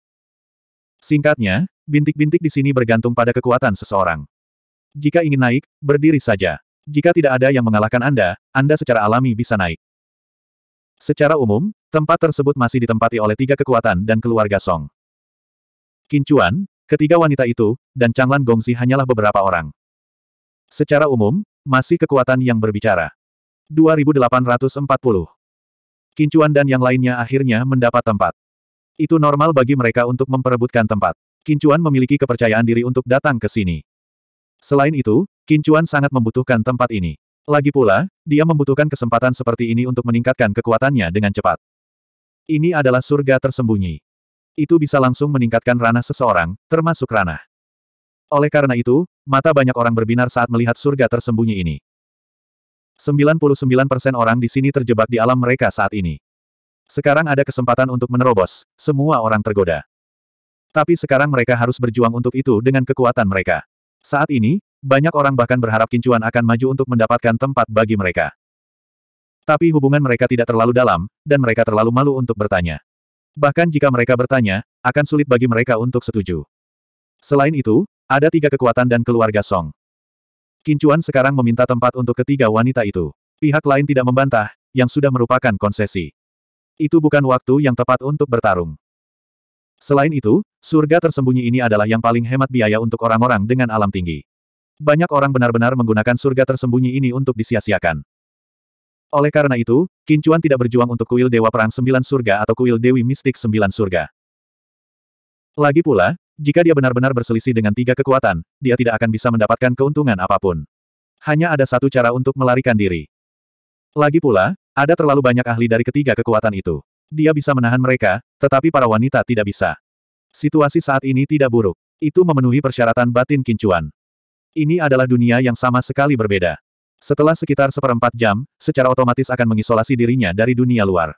Singkatnya, bintik-bintik di sini bergantung pada kekuatan seseorang. Jika ingin naik, berdiri saja. Jika tidak ada yang mengalahkan Anda, Anda secara alami bisa naik. Secara umum, tempat tersebut masih ditempati oleh tiga kekuatan dan keluarga Song. Kincuan, ketiga wanita itu, dan Changlan Gongsi hanyalah beberapa orang. Secara umum, masih kekuatan yang berbicara. 2840. Kincuan dan yang lainnya akhirnya mendapat tempat. Itu normal bagi mereka untuk memperebutkan tempat. Kincuan memiliki kepercayaan diri untuk datang ke sini. Selain itu, Kincuan sangat membutuhkan tempat ini. Lagi pula, dia membutuhkan kesempatan seperti ini untuk meningkatkan kekuatannya dengan cepat. Ini adalah surga tersembunyi. Itu bisa langsung meningkatkan ranah seseorang, termasuk ranah. Oleh karena itu, mata banyak orang berbinar saat melihat surga tersembunyi ini. 99% orang di sini terjebak di alam mereka saat ini. Sekarang ada kesempatan untuk menerobos, semua orang tergoda. Tapi sekarang mereka harus berjuang untuk itu dengan kekuatan mereka. Saat ini, banyak orang bahkan berharap Kincuan akan maju untuk mendapatkan tempat bagi mereka. Tapi hubungan mereka tidak terlalu dalam, dan mereka terlalu malu untuk bertanya. Bahkan jika mereka bertanya, akan sulit bagi mereka untuk setuju. Selain itu, ada tiga kekuatan dan keluarga Song. Kincuan sekarang meminta tempat untuk ketiga wanita itu. Pihak lain tidak membantah, yang sudah merupakan konsesi. Itu bukan waktu yang tepat untuk bertarung. Selain itu, surga tersembunyi ini adalah yang paling hemat biaya untuk orang-orang dengan alam tinggi. Banyak orang benar-benar menggunakan surga tersembunyi ini untuk disia-siakan. Oleh karena itu, Kincuan tidak berjuang untuk kuil Dewa Perang Sembilan Surga atau kuil Dewi Mistik Sembilan Surga. Lagi pula, jika dia benar-benar berselisih dengan tiga kekuatan, dia tidak akan bisa mendapatkan keuntungan apapun. Hanya ada satu cara untuk melarikan diri. Lagi pula, ada terlalu banyak ahli dari ketiga kekuatan itu. Dia bisa menahan mereka, tetapi para wanita tidak bisa. Situasi saat ini tidak buruk. Itu memenuhi persyaratan batin Kincuan. Ini adalah dunia yang sama sekali berbeda. Setelah sekitar seperempat jam, secara otomatis akan mengisolasi dirinya dari dunia luar.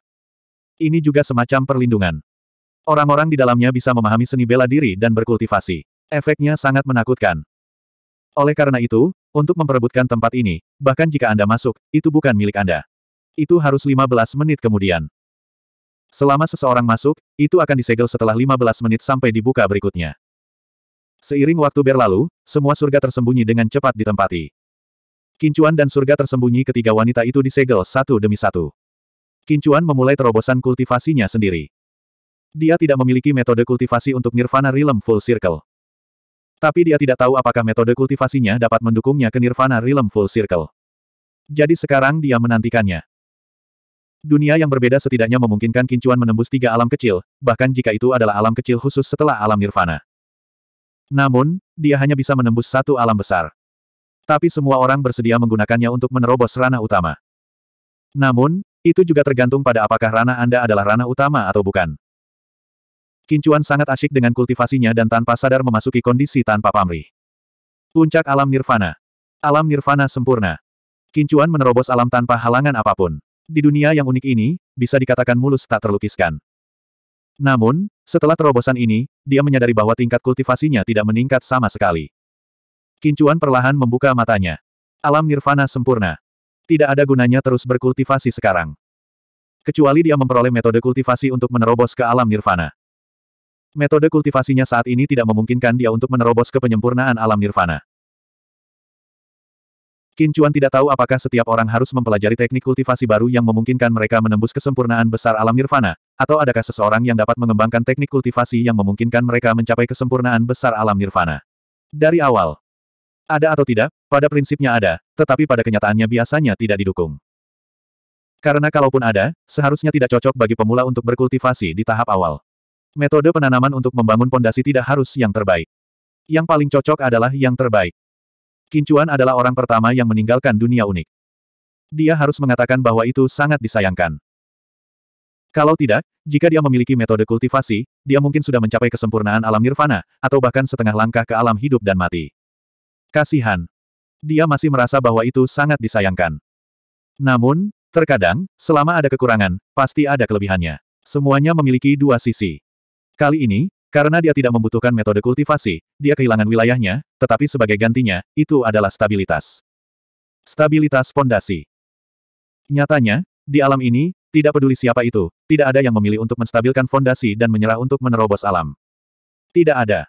Ini juga semacam perlindungan. Orang-orang di dalamnya bisa memahami seni bela diri dan berkultivasi. Efeknya sangat menakutkan. Oleh karena itu, untuk memperebutkan tempat ini, bahkan jika Anda masuk, itu bukan milik Anda. Itu harus 15 menit kemudian. Selama seseorang masuk, itu akan disegel setelah 15 menit sampai dibuka berikutnya. Seiring waktu berlalu, semua surga tersembunyi dengan cepat ditempati. Kincuan dan surga tersembunyi ketiga wanita itu disegel satu demi satu. Kincuan memulai terobosan kultivasinya sendiri. Dia tidak memiliki metode kultivasi untuk Nirvana Realm Full Circle. Tapi dia tidak tahu apakah metode kultivasinya dapat mendukungnya ke Nirvana Realm Full Circle. Jadi sekarang dia menantikannya. Dunia yang berbeda setidaknya memungkinkan Kincuan menembus tiga alam kecil, bahkan jika itu adalah alam kecil khusus setelah alam Nirvana. Namun, dia hanya bisa menembus satu alam besar. Tapi semua orang bersedia menggunakannya untuk menerobos ranah utama. Namun, itu juga tergantung pada apakah ranah Anda adalah ranah utama atau bukan. Kincuan sangat asyik dengan kultivasinya dan tanpa sadar memasuki kondisi tanpa pamrih. Puncak alam nirvana. Alam nirvana sempurna. Kincuan menerobos alam tanpa halangan apapun. Di dunia yang unik ini, bisa dikatakan mulus tak terlukiskan. Namun, setelah terobosan ini, dia menyadari bahwa tingkat kultivasinya tidak meningkat sama sekali. Kincuan perlahan membuka matanya. Alam nirvana sempurna. Tidak ada gunanya terus berkultivasi sekarang. Kecuali dia memperoleh metode kultivasi untuk menerobos ke alam nirvana. Metode kultivasinya saat ini tidak memungkinkan dia untuk menerobos ke penyempurnaan alam nirvana. Qin Chuan tidak tahu apakah setiap orang harus mempelajari teknik kultivasi baru yang memungkinkan mereka menembus kesempurnaan besar alam nirvana, atau adakah seseorang yang dapat mengembangkan teknik kultivasi yang memungkinkan mereka mencapai kesempurnaan besar alam nirvana. Dari awal, ada atau tidak, pada prinsipnya ada, tetapi pada kenyataannya biasanya tidak didukung. Karena kalaupun ada, seharusnya tidak cocok bagi pemula untuk berkultivasi di tahap awal. Metode penanaman untuk membangun pondasi tidak harus yang terbaik. Yang paling cocok adalah yang terbaik. Kincuan adalah orang pertama yang meninggalkan dunia unik. Dia harus mengatakan bahwa itu sangat disayangkan. Kalau tidak, jika dia memiliki metode kultivasi, dia mungkin sudah mencapai kesempurnaan alam nirvana, atau bahkan setengah langkah ke alam hidup dan mati. Kasihan. Dia masih merasa bahwa itu sangat disayangkan. Namun, terkadang, selama ada kekurangan, pasti ada kelebihannya. Semuanya memiliki dua sisi. Kali ini, karena dia tidak membutuhkan metode kultivasi, dia kehilangan wilayahnya, tetapi sebagai gantinya, itu adalah stabilitas. Stabilitas pondasi. Nyatanya, di alam ini, tidak peduli siapa itu, tidak ada yang memilih untuk menstabilkan fondasi dan menyerah untuk menerobos alam. Tidak ada.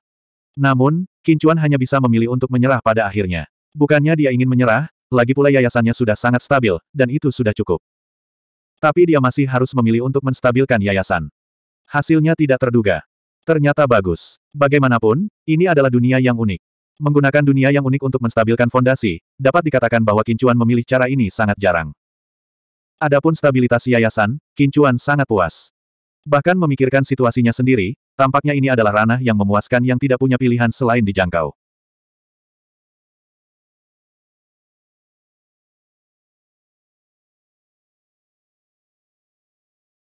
Namun, Kincuan hanya bisa memilih untuk menyerah pada akhirnya. Bukannya dia ingin menyerah, lagi pula yayasannya sudah sangat stabil, dan itu sudah cukup. Tapi dia masih harus memilih untuk menstabilkan yayasan. Hasilnya tidak terduga. Ternyata bagus. Bagaimanapun, ini adalah dunia yang unik. Menggunakan dunia yang unik untuk menstabilkan fondasi, dapat dikatakan bahwa Kincuan memilih cara ini sangat jarang. Adapun stabilitas yayasan, Kincuan sangat puas. Bahkan memikirkan situasinya sendiri, tampaknya ini adalah ranah yang memuaskan yang tidak punya pilihan selain dijangkau.